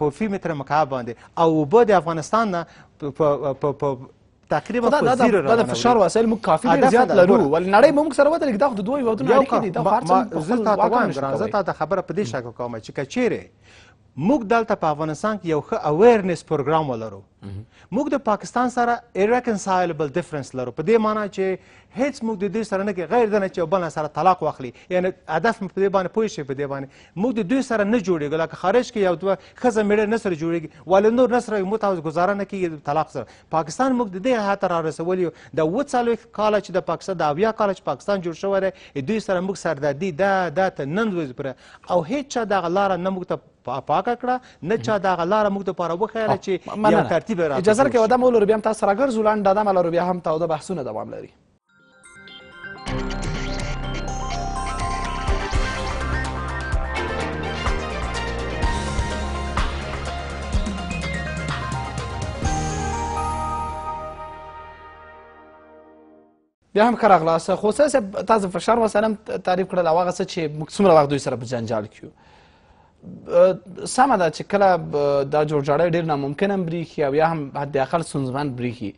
په فی متر مکعب باندې او اوبه د افغانستان نه په تقریبا په زیرو راغلي دا د فشار وسایل موږ کافي ډېر زیات لرو ول نړۍ موږ سره وتل دا خو دوه هیوادونو اړیکې دي دا خو هر څه زه تا ته وایم ګران زه تا ته خبره په دې شک کوم چې کچېره موږ دلته په افغانستان کې یو ښه اویرنس پروګرام ولرو موږ د پاکستان سره ایرکنسایلبل ډیفرنس لرو په دې معنی چې هیڅ موږ د دوی سره نه کې غیر دنه چې یو بل سره طلاق واخلي یعنی هدف په دې باندې پوه شي په دې باندې موږ د دوی سره نه جوړیږو لکه خارج کې یو دوه ښځه میړه نه سره جوړیږي والله نور نه سره موږ تاسو ګزاره نه کیږي طلاق سره پاکستان موږ د دې حالت را رسولی د اووه څلوېښت کاله چې د پاکستان د اویا کاله چې پاکستان جوړ شوی دی دوی سره موږ سردردي دا دا ته نن ورځ پورې او هیڅ چا دغه لاره نه موږ ته پاکه کړه نه چا دا لاره موږ د پاره وخیله چې یو ترتیب را اجازه راکړئ وده مولر بیا هم تاسو راګرځو لنډ دمه لرو بیا هم تاوده بحثونه دوام لري بیا هم ښه راغلاست خوسی صاحب تاسو فشار وسلم تعریف کړل او هغه څه چې موږ څومره وخت دوی سره په جنجال کې سمه ده چې کله دا جوړجاړی ډېر ناممکن هم بریښي او یا هم حداقل ستونزمن بریښي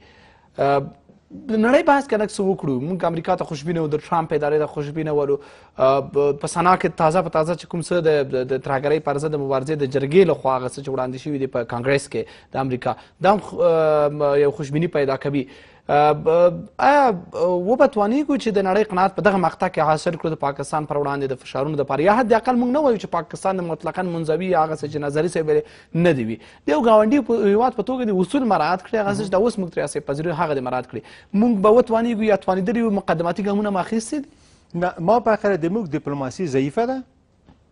د نړۍ بحث که لږ څه وکړو موږ امریکا ته خوشبینه و د ټرامپ ادارې ته خوشبینه ولو په سنا کې تازه په تازه چې کوم څه د د ترهګرۍ پر ضد د مبارزې د جرګې لخوا هغه څه چې وړاندې شوي دي په کانګرس کې د امریکا دا هم یو خوشبیني پیدا کوي آیا وبتوانیږو چې د نړۍ قناعت په دغه مقطع کې حاصل کړو د پاکستان پر وړاندې د فشارونو دپاره یا حداقل موږ نه وایو چې پاکستان مطلقا منظوي یا هغه څه چې نظري صاحب یې نه دی وي د یو ګاونډي هیواد په توګه د اصول مراعات کړي هغه څه چې دا اوس موږ ترې هڅې پذیرو هغه د مراعات کړي موږ به وتوانیږو یا توانېدلي یو مقدماتي ګامونه مو اخیستي دي نه ما په آخره د موږ ډیپلوماسي ضعیفه ده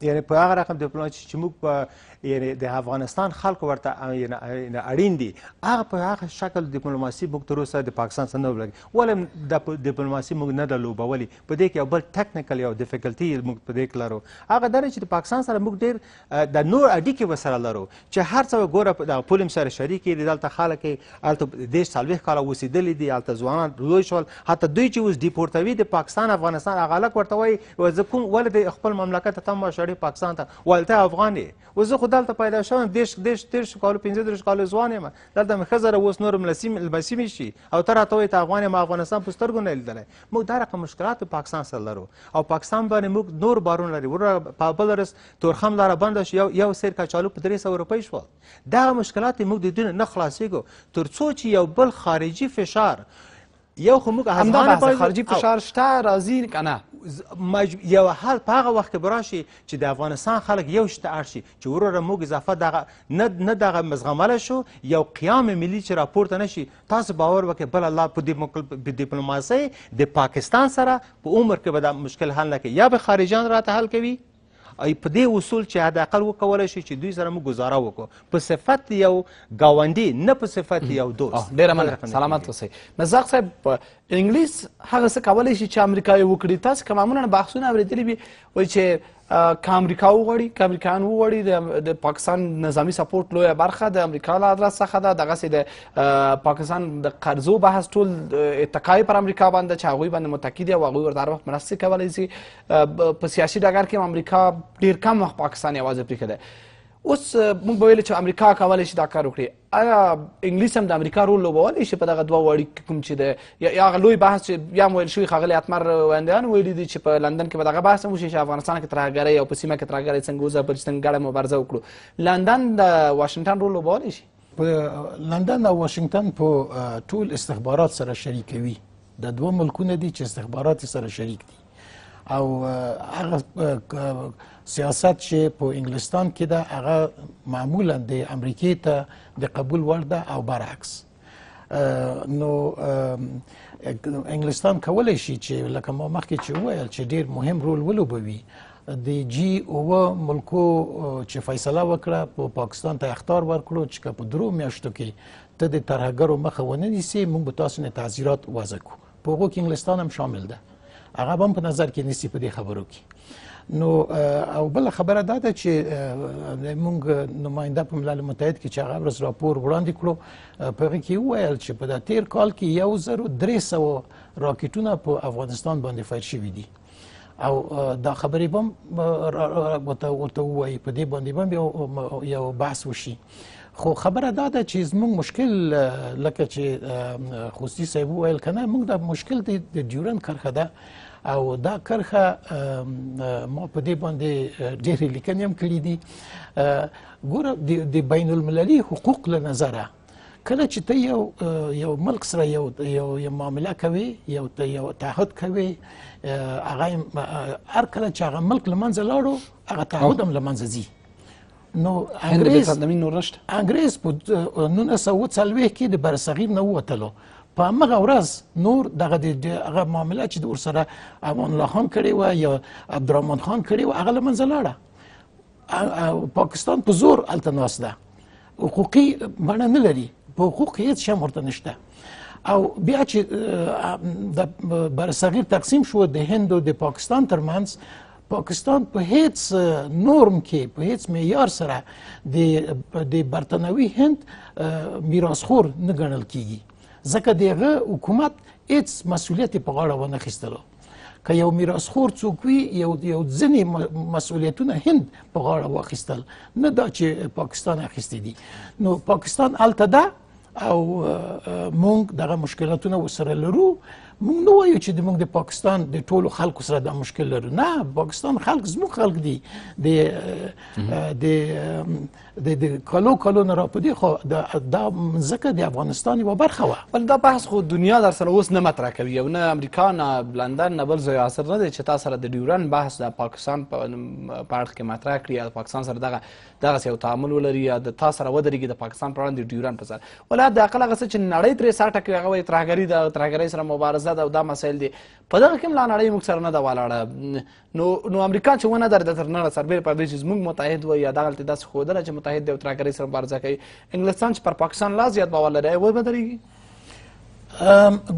یعنی په هغه رقم ډیپلوماسي چې موږ په یعنی د افغانستان خلکو ورته یعنی اړین دي هغه په هغه شکل ډیپلوماسي موږ تر اوسه د پاکستان سره نه ولګي ولې د ډیپلوماسي موږ نه د لوبولي په دې کې یو بل ټیکنیکل یو ډیفیکلټي موږ په دې کې لرو هغه دا چې د پاکستان سره موږ ډیر د نور اړیکې وسره لرو چې هر څه ګوره د پولم سره شریک دي دلته خلک هلته دیش څلوېښت کاله اوسېدلي دي هلته ځوانان لوی شول حتی دوی چې اوس ډیپورټوي د پاکستان افغانستان هغه هلک ورته وایي زه کوم ولې د خپل مملکت ته تم شړی جګړې پاکستان ته والته افغان یې وزه خو دلته پیدا شوم دیش دیش دیش کال 15 دیش کال ځوان یم دلته مې خزر اوس نور ملسیم لبسیم شي او تر راته وي ته افغان یم افغانستان پستر ګنې لیدل موږ دا رقم مشکلات پاکستان سره لرو او پاکستان باندې موږ نور بارون لري ور په بلرس تورخم لاره بند شو یو یو سیر کچالو په 300 روپۍ شو دا مشکلات موږ د دین نه خلاصېګو تر څو چې یو بل خارجي فشار یو خو موږ همدا خارجي فشار شته راځي کنه یو حال په هغه وخت کې به راشي چې د افغانستان خلک یو شته اړ شي چې وروره موږ اضافه دغه نه نه دغه مزغمله شو یو قیام ملي چې راپورته نه شي تاسو باور وکړئ بل الله په ډیپلوماسۍ د پاکستان سره په عمر کې به دا مشکل حل نه کوي یا به خارجیان راته حل کوي په دې اصول چې حداقل وکولی شو چې دوی سره موږ ګزاره وکړو په صفت یو ګاونډي نه په صفت یو دوست ډېره مننه سلامت اوسئ مزاق صاحب انګلیس هغه څه کولی شي چې امریکا یې وکړي تاسو که معمولا بحثونه اورېدلي وي وایي چې که امریکا وغواړي که امریکایان وغواړي د پاکستان نظامی سپورټ لویه برخه د امریکا له ادرس څخه ده دغسې د پاکستان د قرضو بحث ټول اتقا پر امریکا باندې چې هغوی باندې متقي دي او هغوی ورته هر وخت مرستې کولی شي په سیاسي ډګر کې امریکا ډېر کم وخت پاکستان یوازې پرېښی دی اوس موږ به ویلې چې امریکا کولی شي دا کار وکړي آیا انګلیس هم د امریکا رول لوبولی شي په دغه دوه وړي کوم چې د یا هغه لوی بحث چې بیا هم ویل شوي ښاغلي اتمر ویندیان ویلي دي چې په لندن کې به دغه بحث هم وشي چې افغانستان کې ترهګرۍ او په سیمه کې ترهګرۍ څنګه وځه پر څنګه ګډه مبارزه وکړو لندن د واشنګټن رول لوبولی شي په لندن او واشنګټن په ټول استخبارات سره شریکوي د دوه ملکونه دي چې استخبارات سره شریک دي او هغه سیاست چې په انګلستان کې ده هغه معمولا د امریکې ته د قبول وړ ده او برعکس نو انګلستان کولی شي چې لکه ما مخکې چې وویل چې ډیر مهم رول ولوبوي د جی او ملکو چې فیصله وکړه په پاکستان ته اختار ورکړو چې په درو میاشتو کې ته د ترهګرو مخه ونه نیسي موږ به تاسو نه تعزیرات وضع کوو په هغو کې انګلستان هم شامل ده هغه هم په نظر کې نیسي په دې خبرو کې نو او بل خبره دا ده چې موږ نماینده په ملل متحد کې چې هغه ورځ راپور وړاندې کړو په هغه کې وویل چې په دا تیر کال کې یو زر درې سوه راکټونه په افغانستان باندې فایر شوي دي او دا خبرې بم ورته ورته ووایي په دې باندې بم یو بحث وشي خو خبره دا ده چې زموږ مشکل لکه چې خوستی صاحب وویل که نه موږ دا مشکل د ډیورنډ کرښه ده او دا کرخه ما په دې باندې ډېرې لیکنې هم کړې دي ګوره د بین المللي حقوق له نظره کله چې ته یو یو ملک سره یو یو معامله کوي یو یو تعهد کوي هغه هر کله چې هغه ملک له منځه لاړو هغه تعهد هم له منځه ځي نو انګريز انګريز په 1940 کې د برصغیر نه وتلو په هغه ورځ نور دغه د هغه معامله چې د ورسره امان الله خان کړی و یا عبدالرحمن خان کړی و هغه له منځه لاړه پاکستان په زور هلته ناست ده حقوقي بڼه نه لري په حقوق هیڅ شی ورته نشته او بیا چې د برصغیر تقسیم شو د هند او د پاکستان ترمنځ پاکستان په هیڅ نورم کې په هیڅ معیار سره د د برتنوي هند میراثخور نه ګڼل کیږي ځکه دغه حکومت هیڅ مسولیت په غاړه ونه خېستلو که یو میراثخور څوک وي یو یو ځینې مسولیتونه هند په غاړه واخیستل نه دا چې پاکستان اخیستی دي نو پاکستان هلته ده او مونږ دغه مشکلاتونه ورسره لرو مونږ نه وایو چې د مونږ د پاکستان د ټولو خلکو سره دا مشکل لري نه پاکستان خلک زموږ خلک دي د د د د کلو کلو نه راپدې خو دا دا ځکه د افغانستان یوه برخه وه ول دا بحث خو دنیا در سره اوس نه مطرح کوي او نه امریکا نه لندن نه بل ځای حاصل نه دی چې تا سره د ډیورن بحث د پاکستان په اړه کې مطرح کړي یا د پاکستان سره دغه دغه یو تعامل ولري یا د تا سره ودرېږي د پاکستان پر وړاندې ډیورن په سر ولې د اقل هغه څه چې نړۍ ترې ساټه کوي هغه ترهګري د ترهګرۍ سره مبارزه اقتصاد او دا مسایل دي په دغه کې لا نړۍ موږ سره نه ده ولاړه نو نو امریکا چې ونه درته تر نه سربېره پر دې چې موږ متحد وو یا دغه داسې ښودله چې متحد دی او تراکرۍ سره مبارزه کوي انګلستان چې پر پاکستان لا زیات باور لري وایي به درېږي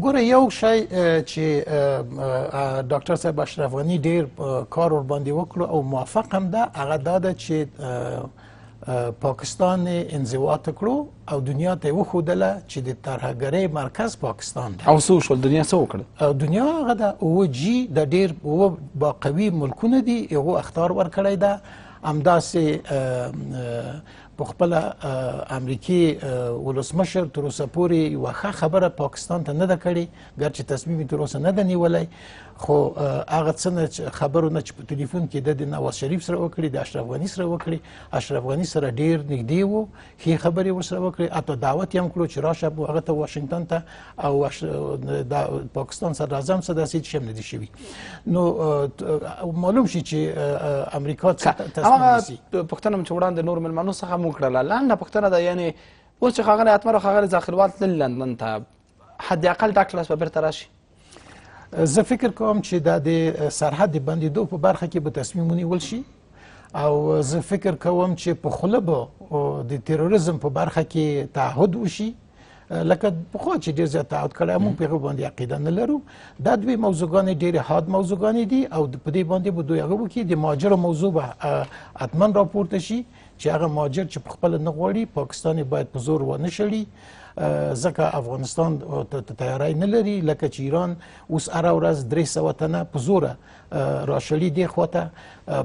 ګوره یو شی چې ډاکټر صاحب اشرف غني ډیر کار ور باندې وکړو او موافق هم ده هغه دا ده چې پاکستان انزوا تکړو او دنیا ته وخودله چې د ترهګرۍ مرکز پاکستان دی او څه شول دنیا څه وکړه او دنیا هغه د او جی د ډیر او با قوي ملکونه دي یو اختار ورکړی ده امداسې په خپل امریکای ولسمشر تر اوسه پورې واخه خبره پاکستان ته نه ده کړې ګرچې تصمیم تر اوسه نه ده نیولای خو هغه څنګه خبرو نه چې په ټلیفون کې د نواز شریف سره وکړي د اشرف غنی سره وکړي اشرف غنی سره ډیر نږدې وو هي خبرې وسره وکړي اته دعوت یې هم کړو چې راشه بو هغه ته واشنگټن ته او د پاکستان سره اعظم سره داسې چې نه دي شوی نو معلوم شي چې امریکا څه تصمیم نیسي پښتنه چې وړاندې نور ملمنو څخه مو کړله لاندې پښتنه ده یعنی اوس چې ښاغلی اتمر او ښاغلی زاخروال تلل لندن ته حداقل دا کلاس به بیرته راشي زه فکر کوم چې دا د سرحد بندیدو په برخه کې به تصمیم ونیول شي او زه فکر کوم چې په خوله به د تروریزم په برخه کې تعهد وشي لکه پخوا چې ډېر زیات تعهد کړی موږ په هغه باندې عقیده نه لرو دا دوی موضوعګانې ډېرې حاد موضوعګانې دي او په دې باندې به دوی هغه وکړي د مهاجرو موضوع به حتما راپورته شي چې هغه مهاجر چې په خپله نه غواړي پاکستان باید په زور ونه شړي ځکه افغانستان ته تیاری نه لري لکه چې ایران اوس هر ورځ درې سوه تنه په زوره راشلي دی خواته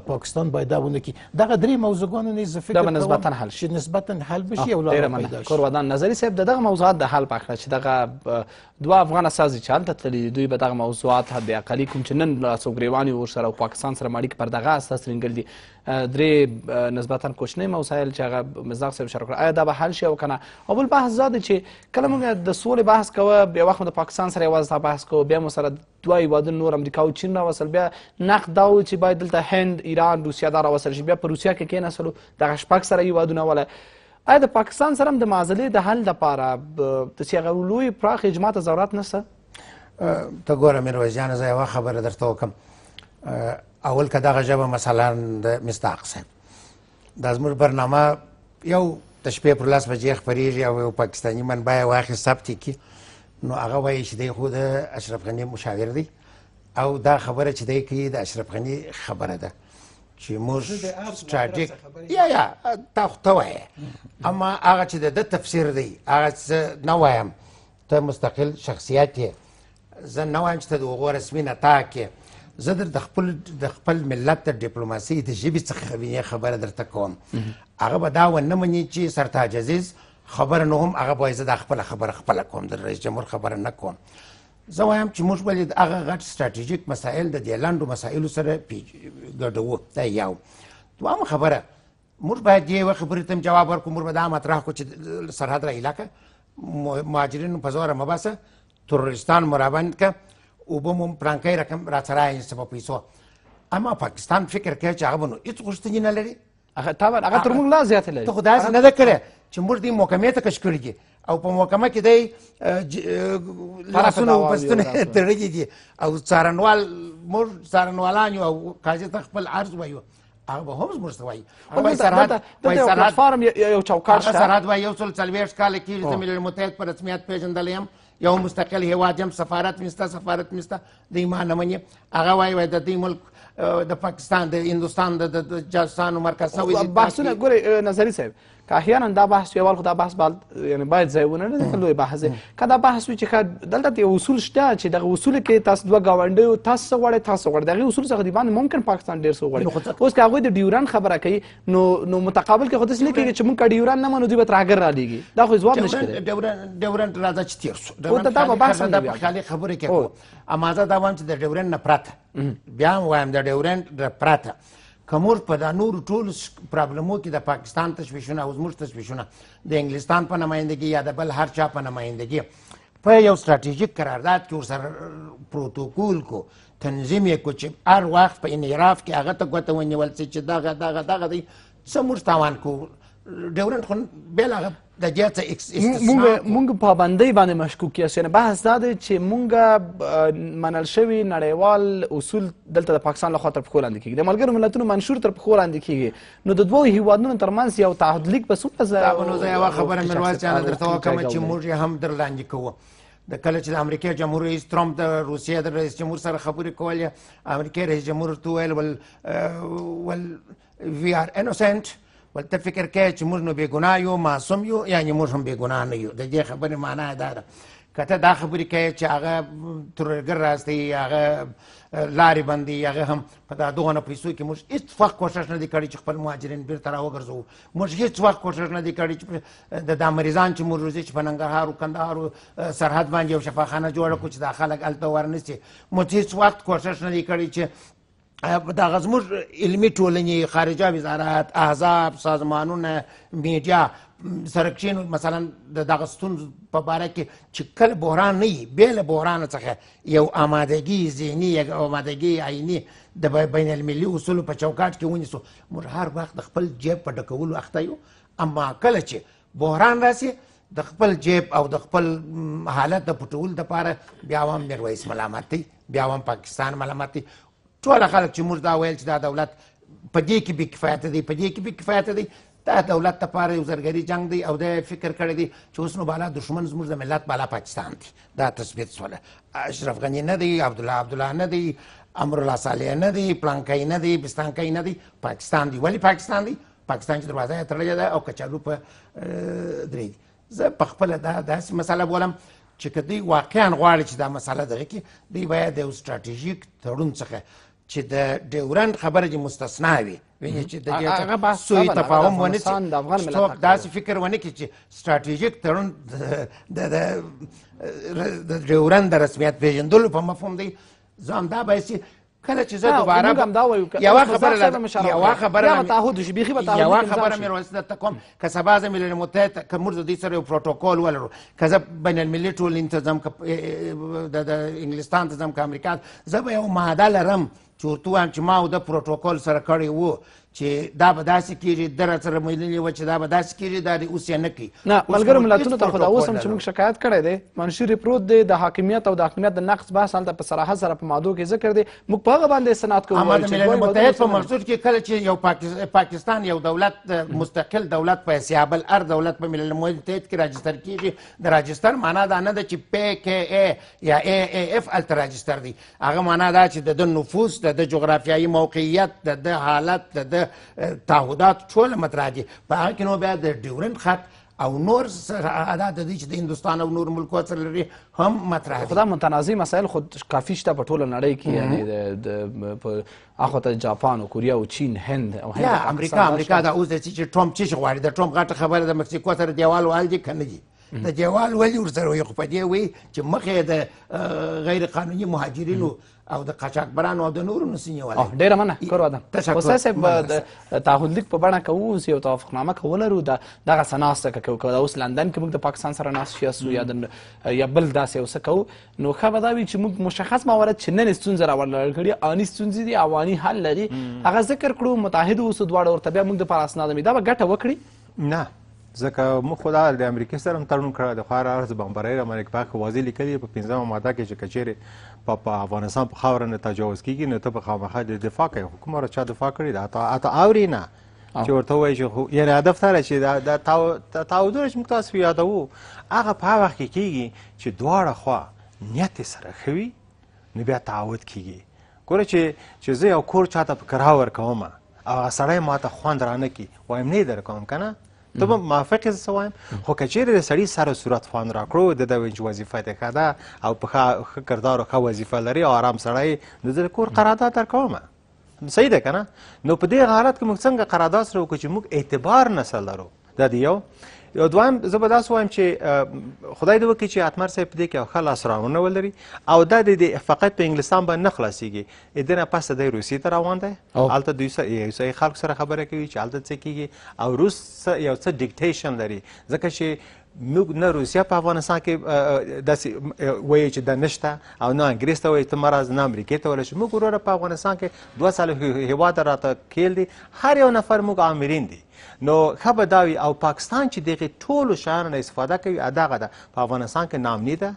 پاکستان باید دا ونه کړي دغه درې موضوعګانو نه زه فکر کوم نسبتا حل شي نسبتا حل بشي او لاره پیدا شي کورودان نظری صاحب دغه موضوعات د حل په اړه چې دغه دوه افغان سازي چې هلته تللي دوی به دغه موضوعات حد اقلي کوم چې نن لاسوګریوان ور سره او پاکستان سره ماړي پر دغه اساس رنګل دي درې نسبتا کوچنۍ مسایل چې هغه مصداق صاحب اشاره کړه آیا دا به حل شي او که نه او بل بحث دا دی چې کله موږ د سولې بحث کوه بیا وخت د پاکستان سره یوازې دا بحث کوو بیا مو سره دوه هېوادونه نور امریکا او چین راوصل بیا نقد دا و چې باید دلته هند ایران روسیه دا راوصل شي بیا په روسیه کې کېناستلو دغه شپږ سره هېوادونه ولی آیا د پاکستان سره هم د معضلې د حل لپاره داسې هغه لوی پراخ اجماع ته ضرورت نشته ته ګوره ميرویس جانه زه یوه خبره درته وکړم اول که دغه ژبه مثلا د مستاق صاحب دا زموږ برنامه یو د شپې پر لس بجې خپرېږي او یو پاکستاني منبع یې واخیست ثبت کې نو هغه وایي چې دی خو د اشرف غني مشاور دی او دا خبره چې دی کوي د اشرف غني خبره ده چې موږ سټراټیک یا یا تا خو ته وایې اما هغه چې د تفسیر دی هغه څه نه وایم ته مستقل شخصیت یې زه نه وایم چې ته د هغو رسمي نه تا کې زه در د خپل د خپل ملت د ډیپلوماسي د ژبې څخه خبره درته کوم هغه به دا ونه مني چې سرتاج عزیز خبره نه هم هغه باید زه د خپل خبره خپل کوم د رئیس جمهور خبره نه کوم زه وایم چې موږ ولې هغه غټ ستراتیژیک مسایل د دې لنډو مسایلو سره ګډوو دا یو دوام خبره موږ باید دې خبرې ته جواب ورکړو موږ به دا مطرح کړو چې سرحد را علاقه مهاجرینو په زوره مه باسه تروریستان مرابند که وبمم پرانکۍ رقم را سره ایسته په پیسو اما پاکستان فکر کوي چې هغه به نو هېڅ غوښتنې نه لري هغه طبعا هغه تر موږ لا زیاته لري ته خو داسې نه ده کړې چې موږ دې محکمې ته کش کړي دي او په محکمه کې دی لاسونه او بستونه تړلي دي او څارنوال موږ څارنوالان یو او قاضي ته خپل عرض وایو هغه به هم زموږ څه وایي پلټفارم یو چوکاټ شته سرحد وایي یو سل څلوېښت کاله کېږي چې ملل متحد په رسمیت پېژندلی یم یو مستقل هیواد یم سفارت مې شته سفارت مې شته دوی ما نه مني هغه وایي وایي د دې ملک د پاکستان د هندوستان د جاسوسانو مرکز سوی بحثونه ګورئ نظري صاحب که احیانا دا بحث یوال خو دا بحث یعنی باید ځای ونه لري لوی بحث که دا بحث وي چې دلته یو اصول شته چې دغه اصول کې تاسو دوه ګاونډیو تاسو څه غواړئ تاسو غواړئ دغه اصول څخه دی باندې ممکن پاکستان ډېر څه غواړي اوس که هغوی د ډیوران خبره کوي نو نو متقابل کې خو داسې نه کېږي چې موږ که ډیوران نه منو دوی به ترهګر رالېږي دا خو ځواب نه شته ډیوران راځه چې تېر شو دا به بحث نه خیالي خبرې کوي اما زه دا وایم چې د ډیوران نه پرته بیا هم وایم د ډیوران نه پرته که موږ په دا نورو ټولو پرابلمو کې د پاکستان تشویشونه او زموږ تشویشونه د انګلستان په نمایندګۍ یا د بل هر چا په نمایندګۍ په یو ستراتیژیک قرارداد کې ورسره پروتوکول کو تنظیم یې کو چې هر وخت په انحراف کې هغه ته ګوته ونیول چې دغه دغه دغه دی څه موږ تاوان کو ډیورنت خو بل هغه د جاته مونږ مونږ پابندۍ باندې مشکوک یاست یعنې بحث دا دی چې مونږ منل شوي نړیوال اصول دلته د پاکستان لخوا تر پښو لاندې کېږي د ملګرو ملتونو منشور تر پښو لاندې کېږي نو د دوو هیوادونو ترمنځ یو تعهد لیک په څومره یوه خبره مېرواز جانه درته وکړمه چې موږ یې هم در لاندې کوو د کله چې د امریکای جمهور رئیس ترامپ د روسیې د رئیس جمهور سره خبرې کولې امریکای رئیس جمهور ورته وویل ول ول وی آر انوسنت uh, well, uh, ولته فکر کوي چې موږ نو بېګناه یو معصوم یو یعنې موږ هم بېګناه نه یو د دې خبرې معنا دا ده که ته دا خبرې کوې چې هغه ترورګر راستوي هغه لارې بندي هغه هم په دا دغونه پیسو کې موږ هېڅ وخت کوښښ نه دی کړی چې خپل مهاجرین بېرته راوګرځوو موږ هېڅ وخت کوښښ نه دی کړی چې د دا مریضان چې موږ روزي چې په ننګرهار و کندهار و سرحد باندې یو شفاخانه جوړه کړو چې دا خلک هلته ورنسي موږ هېڅ وخت کوښښ نه دی کړی چې دغه زموږ علمي ټولنې خارجه وزارت احزاب سازمانونه میډیا سرکشین مثلا د دغه ستونزو په باره کې چې کله بحران نه وي بې له بحران څخه یو آمادګي ذهني یو آمادګي عیني د بین المللي اصولو په چوکاټ کې ونیسو موږ هر وخت خپل جیب په ډکولو اخته یو اما کله چې بحران راسي د خپل جیب او د خپل حالت د پټول د پاره بیا هم میرویس ملامت دی بیا هم پاکستان ملامت دی ټول خلک چې موږ دا ویل چې دا دولت په دې کې بې کفایت دی په دې کې بې کفایت دی دا دولت لپاره یو زرګری جنگ دی او دا فکر کړی دی چې اوس نو بالا دشمن زموږ د ملت بالا پاکستان دی دا تثبیت شوله اشرف غنی نه دی عبدالله عبدالله نه دی امرالله صالح نه دی پلانکی نه دی بستانکی نه دی پاکستان دی ولې پاکستان دی پاکستان چې دروازه یې تړلې ده او کچالو په درې دی زه په خپله دا داسې مسله بولم چې که دوی واقعا غواړي چې دا مسله دغه کې دوی باید یو ستراتیژیک تړون څخه چې د ډیورند خبره چې مستثنا وي ویني چې د دې سوی تفاهم ونه چې څوک داسې فکر ونه کړي چې ستراتیژیک تړون د د ډیورند د رسمیت پیژندلو په مفهوم دی زه همدا بایسي کله چې زه دوباره یوه خبره یوه خبره تعهد شي بیخي به تعهد یوه خبره مې راوستې درته کوم که سبا زه ملل متحد که موږ د دوی سره یو پروټوکول ولرو که زه بین المللي ټولنې ته ځم که د انګلستان ته ځم که امریکا زه به یو معاهده لرم چې ورته ووایم چې ما او د پروټوکول سره کړی وو چې دا به داسې کېږي در سره ملي و چې دا به داسې کېږي دا دې اوس یې نه کوي نه ملګرو ملتونو ته خو دا اوس هم چې موږ شکایت کړی دی منشور پروت دی د حاکمیت او د حاکمیت د نقص بحث هلته په صراحت سره په مادو کې ذکر دی موږ په هغه باندې استناد کوو متحد په منظور کې کله چې یو پاکستان یو دولت مستقل دولت په سیابل ار دولت په ملل متحد کې راجستر کیږي د راجستر معنا دا نه ده چې پی کې ای یا ای ای اف الته راجستر دی هغه معنا دا چې د نفوس د جغرافیایي موقعیت د حالت د تعهدات ټول مطرح دي په هغه کې نو بیا د ډیورنډ خط او نور عادت دي چې د هندستان او نور ملکونو سره لري هم مطرح دي خدا متنازع مسائل خود کافی شته په ټوله نړۍ کې یعنی د اخو ته جاپان او کوریا او چین هند او هند امریکا امریکا دا اوس چې ټرمپ چې غواړي د ټرمپ غټه خبره د مکسیکو سره دیوال وال دي کنه دي د دیوال ولی ورسره یو په دې وي چې مخه د غیر قانوني مهاجرینو او د قاچاقبرانو او د نورو نسینې ولا ډیره مننه کور ودان تاسو صاحب د تعهد لیک په بڼه کوو اوس یو توافقنامه کولرو د دغه سناسته کوو که اوس لندن کې موږ د پاکستان سره ناس شي اسو یا د یا بل داسې اوس کوو نو ښه به دا وي چې موږ مشخص موارد چې نن ستونزې راوړل کړي اني ستونزې دي اواني حل لري هغه ذکر کړو متحد اوسو دواړه ورته بیا موږ د پر اسناد می دا به ګټه وکړي نه ځکه موږ خو دا د امریکې سره هم تړون کړی د خوار عرض بمبرۍ امریکا پاک واضح لیکلي په پنځمه ماده کې چې که چیرې په په افغانستان په خاوره نه تجاوز کیږي نو ته به خامخا د دفاع کوې خو کومه چا دفاع کړې ده حتی حتی اوري نه چې ورته وایي چې خو یعنې هدف دا چې دا د تعهدونه چې موږ تاسو یادوو هغه په هغه وخت کې کیږي چې دواړه خوا نیت سره ښه وي نو بیا تعهد کیږي ګوره چې چې زه یو کور چاته په کرایه ورکوم او هغه سړی ماته خوند رانه کي وایم نه یې درکوم که نه ته به موافق یې څه وایم خو که چیرې د سړي سر صورت خوان راکړو د ده وینج وظیفه دې ښه ده او په ښه کردار او ښه وظیفه لري او ارام سړی د زه کور قرارداد درکومه صحیح ده که نه نو په دې حالت کې موږ څنګه قرارداد سره وکړو چې موږ اعتبار نه لرو دا د یو یو دویم زه به داسې وایم چې خدای دې وکړي چې اتمر صاحب په دې کې ښه لاس راونه ولري او دا د فقط په انګلستان به نه خلاصېږي دې نه پس دی روسیې ته روان دی هلته دوی روسیې خلکو سره خبره کوي چې هلته څه کېږي او روس یو څه ډیکټیشن لري ځکه چې موږ نه روسیا په افغانستان کې داسې وایي چې دا نشته او نه انګریز ته وایي ته مراز نه امریکې ته ویلی شو موږ وروره په افغانستان کې دوه ساله هېواده راته کیل دي هر یو نفر موږ عامرین دي نو ښه به دا وي او پاکستان چې دغې ټولو شیانو نه استفاده کوي دغه ده په افغانستان کې نامني ده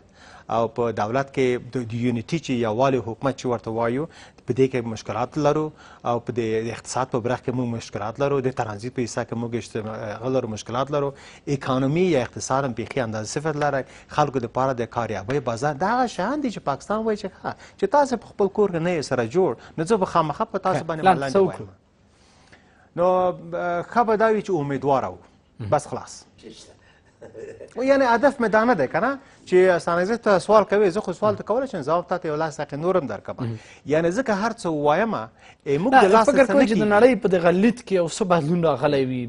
او په دولت کې د یونیټي چې یووالي حکومت چې ورته وایو په دې کې مشکلات لرو او په د اقتصاد په برخه کې موږ مشکلات لرو د ترانزیت په حصہ کې موږ غلر مشکلات لرو اکانومي یا اقتصاد هم بيخي اندازه صفر لري خلکو د پاره د کاریابۍ بازار دغه شان دي چې پاکستان وایي چې تاسو خپل کور نه سره جوړ نو زه به خامخا په تاسو باندې ملنډه وایم نو خبه دا وي چې امیدواره وو بس خلاص یعنی هدف مې دا نه دی که نه چې ستانکزی ته سوال کوې زه خو سوال ته کولی شم ځواب تا ته یو لس دقیقې نور هم درکوم یعنې ځکه هر څه ووایمه موږ د لاسه فکر کوم چې د نړۍ په دغه لید کې یو څه بدلون راغلی وي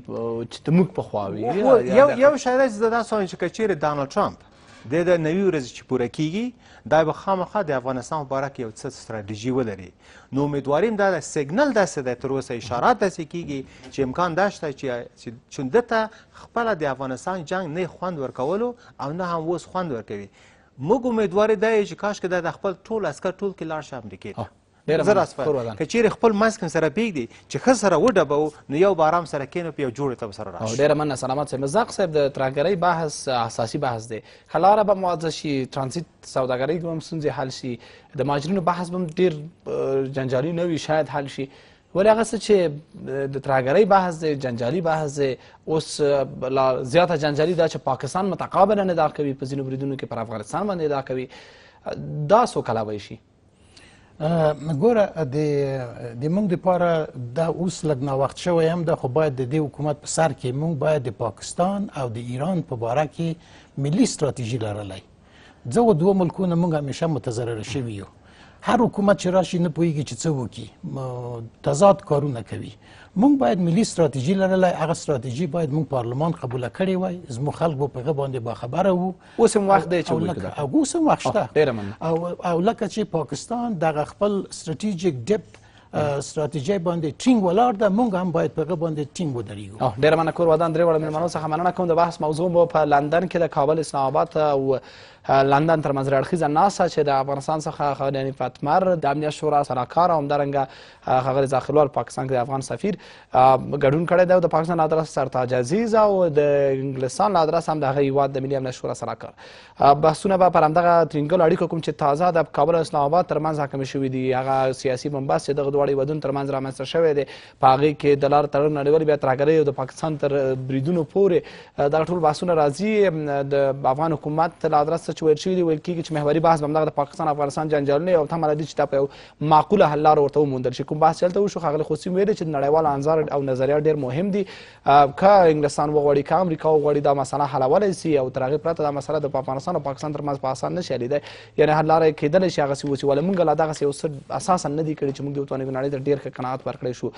چې د موږ پخوا وي یو شی دی چې دا سوال چې که چېرې ډانلډ ټرمپ د د نوي ورځې چې پوره کېږي دا به خامخا د افغانستان په کې یو څه ستراتیژي ولري نو امیدواریم دا د سیګنل داسې دی تر اوسه اشارات داسې کیږي چې امکان دا شته چې چون دته خپله د افغانستان جنگ نه خوند ورکولو او نه هم اوس خوند ورکوي موږ امیدوار دی چې کاشکې دا د خپل ټول عسکر ټول کې لاړ شي امریکې ته زه راسپارم که چیرې خپل منځ سره پرېږدي چې ښه سره وډبو نو یو به ارام سره کینو په یو جوړې ته به سره راشو ډېره مننه سلامت صاحب مزاق صاحب د ترهګرۍ بحث اساسي بحث دی ښه لاره به موضح شي ترانزیت سوداګرۍ کې به هم ستونزې حل شي د مهاجرینو بحث به هم ډېر جنجالي نه وي شاید حل شي ولی هغه څه چې د ترهګرۍ بحث دی جنجالي بحث دی اوس لا زیاته جنجالي ده چې پاکستان متقابلا نه دا کوي په ځینو بریدونو کې پر افغانستان باندې دا کوي دا څو کله شي ګوره د د موږ لپاره دا اوس لږ ناوخت شوی هم ده خو باید د دې حکومت په سر کې موږ باید د پاکستان او د ایران په باره کې ملي ستراتیژي لرلی ځکه دوه ملکونه موږ همیشه متضرره شوي یو هر حکومت چې راشي نه پوهیږي چې څه وکړي تضاد کارونه کوي مونږ باید ملي ستراتیژي لرلای هغه ستراتیژي باید مونږ پارلمان قبول کړي وای زمو خلک به په باندې با خبره وو اوس هم وخت دی چې وکړه او اوس هم وخت شته او او لکه چې پاکستان دغه خپل ستراتیژیک ډپ استراتیجی باندې ټینګ ولاړ ده مونږ هم باید په باندې ټینګ ودرېږو ډېر مننه کور ودان درې وړ مېلمنو څخه مننه کوم د بحث موضوع مو په لندن کې د کابل اسلام آباد او لندن تر منځ اړخیزه ناسه چې د افغانستان څخه خاورین فاطمر د امنیت شورا سلاکار او همدارنګه خاورې داخلوال پاکستان کې د افغان سفیر ګډون کړی دی او د پاکستان له ادرس سرتاج عزیز او د انګلستان له ادرس هم د هغه هیواد د ملي امنیت شورا سلاکار بحثونه به پر همدغه ترینګل اړیکو کوم چې تازه د کابل او اسلام آباد تر منځ حاکمې شوي دي هغه سیاسي بنبست چې دغه دواړه هیوادونو تر منځ رامنځته شوی دی په هغې کې د لارې تړل نړیوالې بیا ترهګرۍ او د پاکستان تر بریدونو پورې دغه ټول بحثونه راځي د افغان حکومت له ادرسه څه چې ویل شوي دي ویل کېږي چې محوري بحث به همدغه د پاکستان افغانستان جنجالونه او تمه لري چې دا په یو معقوله حل لاره ورته وموندل شي کوم بحث چلته وشو ښاغلي خوسي ویلي چې نړیوال انظار او نظریات ډېر مهم دي که انګلستان وغواړي که امریکا وغواړي دا مسله حلولی سي او تر هغې پرته دا مسله د افغانستان او پاکستان تر منځ په اسان نه شي حلیدی یعنې حل لاره یې کېدلی شي هغسې وسي ولې موږ لا دغسې یو څه اساسا نه دي کړي چې موږ دې وتوانېږو نړۍ ته ډېر ښه قناعت ورکړی شو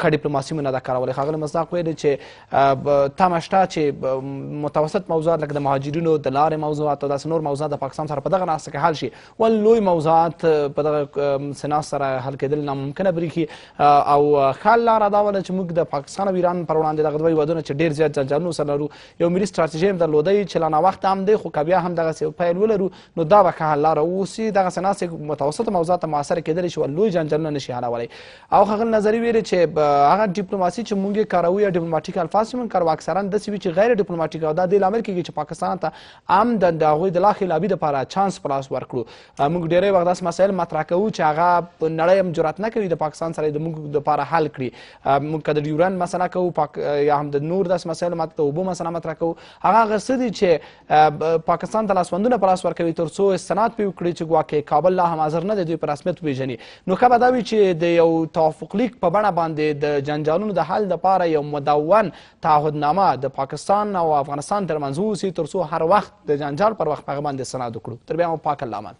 ښه ډیپلوماسي مو نه ده کارولې ښاغلي مصداق ویلي چې تمه شته چې متوسط موضوعات لکه د مهاجرینو د لارې موضوعات او داسې داسې نور موضوعات د پاکستان سره په دغه ناسته کې حل شي ول لوی موضوعات په دغه سناس سره حل کېدل ناممکنه برېښي او ښه لاره دا وله چې موږ د پاکستان او ایران پر وړاندې دغه دوه هېوادونه چې ډېر زیات جنجالونه سره لرو یو ملي ستراتیژي هم درلودی چې لا ناوخته هم دی خو که بیا هم دغسې یو پیل ولرو نو دا به ښه حل لاره اوسي دغسې ناستې متوسطه موضوعات ته مؤثره کېدلی شي ول لوی جنجالونه نشي حلولی او ښاغل نظري ویلې چې هغه ډیپلوماسي چې موږ یې کاروو یا ډیپلوماټیک الفاظ چې موږ کاروو اکثرا داسې وي چې غیر ډیپلوماټیک او دا دې لامل کېږي چې پاکستان ته عمدن د هغوی د لا خلابي دپاره چانس په لاس ورکړو موږ ډېری وخت داسې مسایل مطرح کوو چې هغه په نړۍ هم جرات نه کوي د پاکستان سره یې زموږ دپاره حل کړي موږ که د ډیورنډ مسله کوو پاک یا هم د نور داسې مسایلو ماته د اوبو مسله مطرح کوو هغه هغه څه دي چې پاکستان ته لاسوندونه په لاس ورکوي تر څو استناد پرې وکړي چې ګواکې کابل لا هم حاضر نه دی دوی په رسمیت وپېژني نو ښه به دا وي چې د یو توافق لیک په بڼه باندې د جنجالونو د حل دپاره یو مدون تعهدنامه د پاکستان او افغانستان ترمنځ واوسي تر څو هر وخت د جنجال پر وخت هغه باندې سند وکړو تر بیا مو پاک الله مان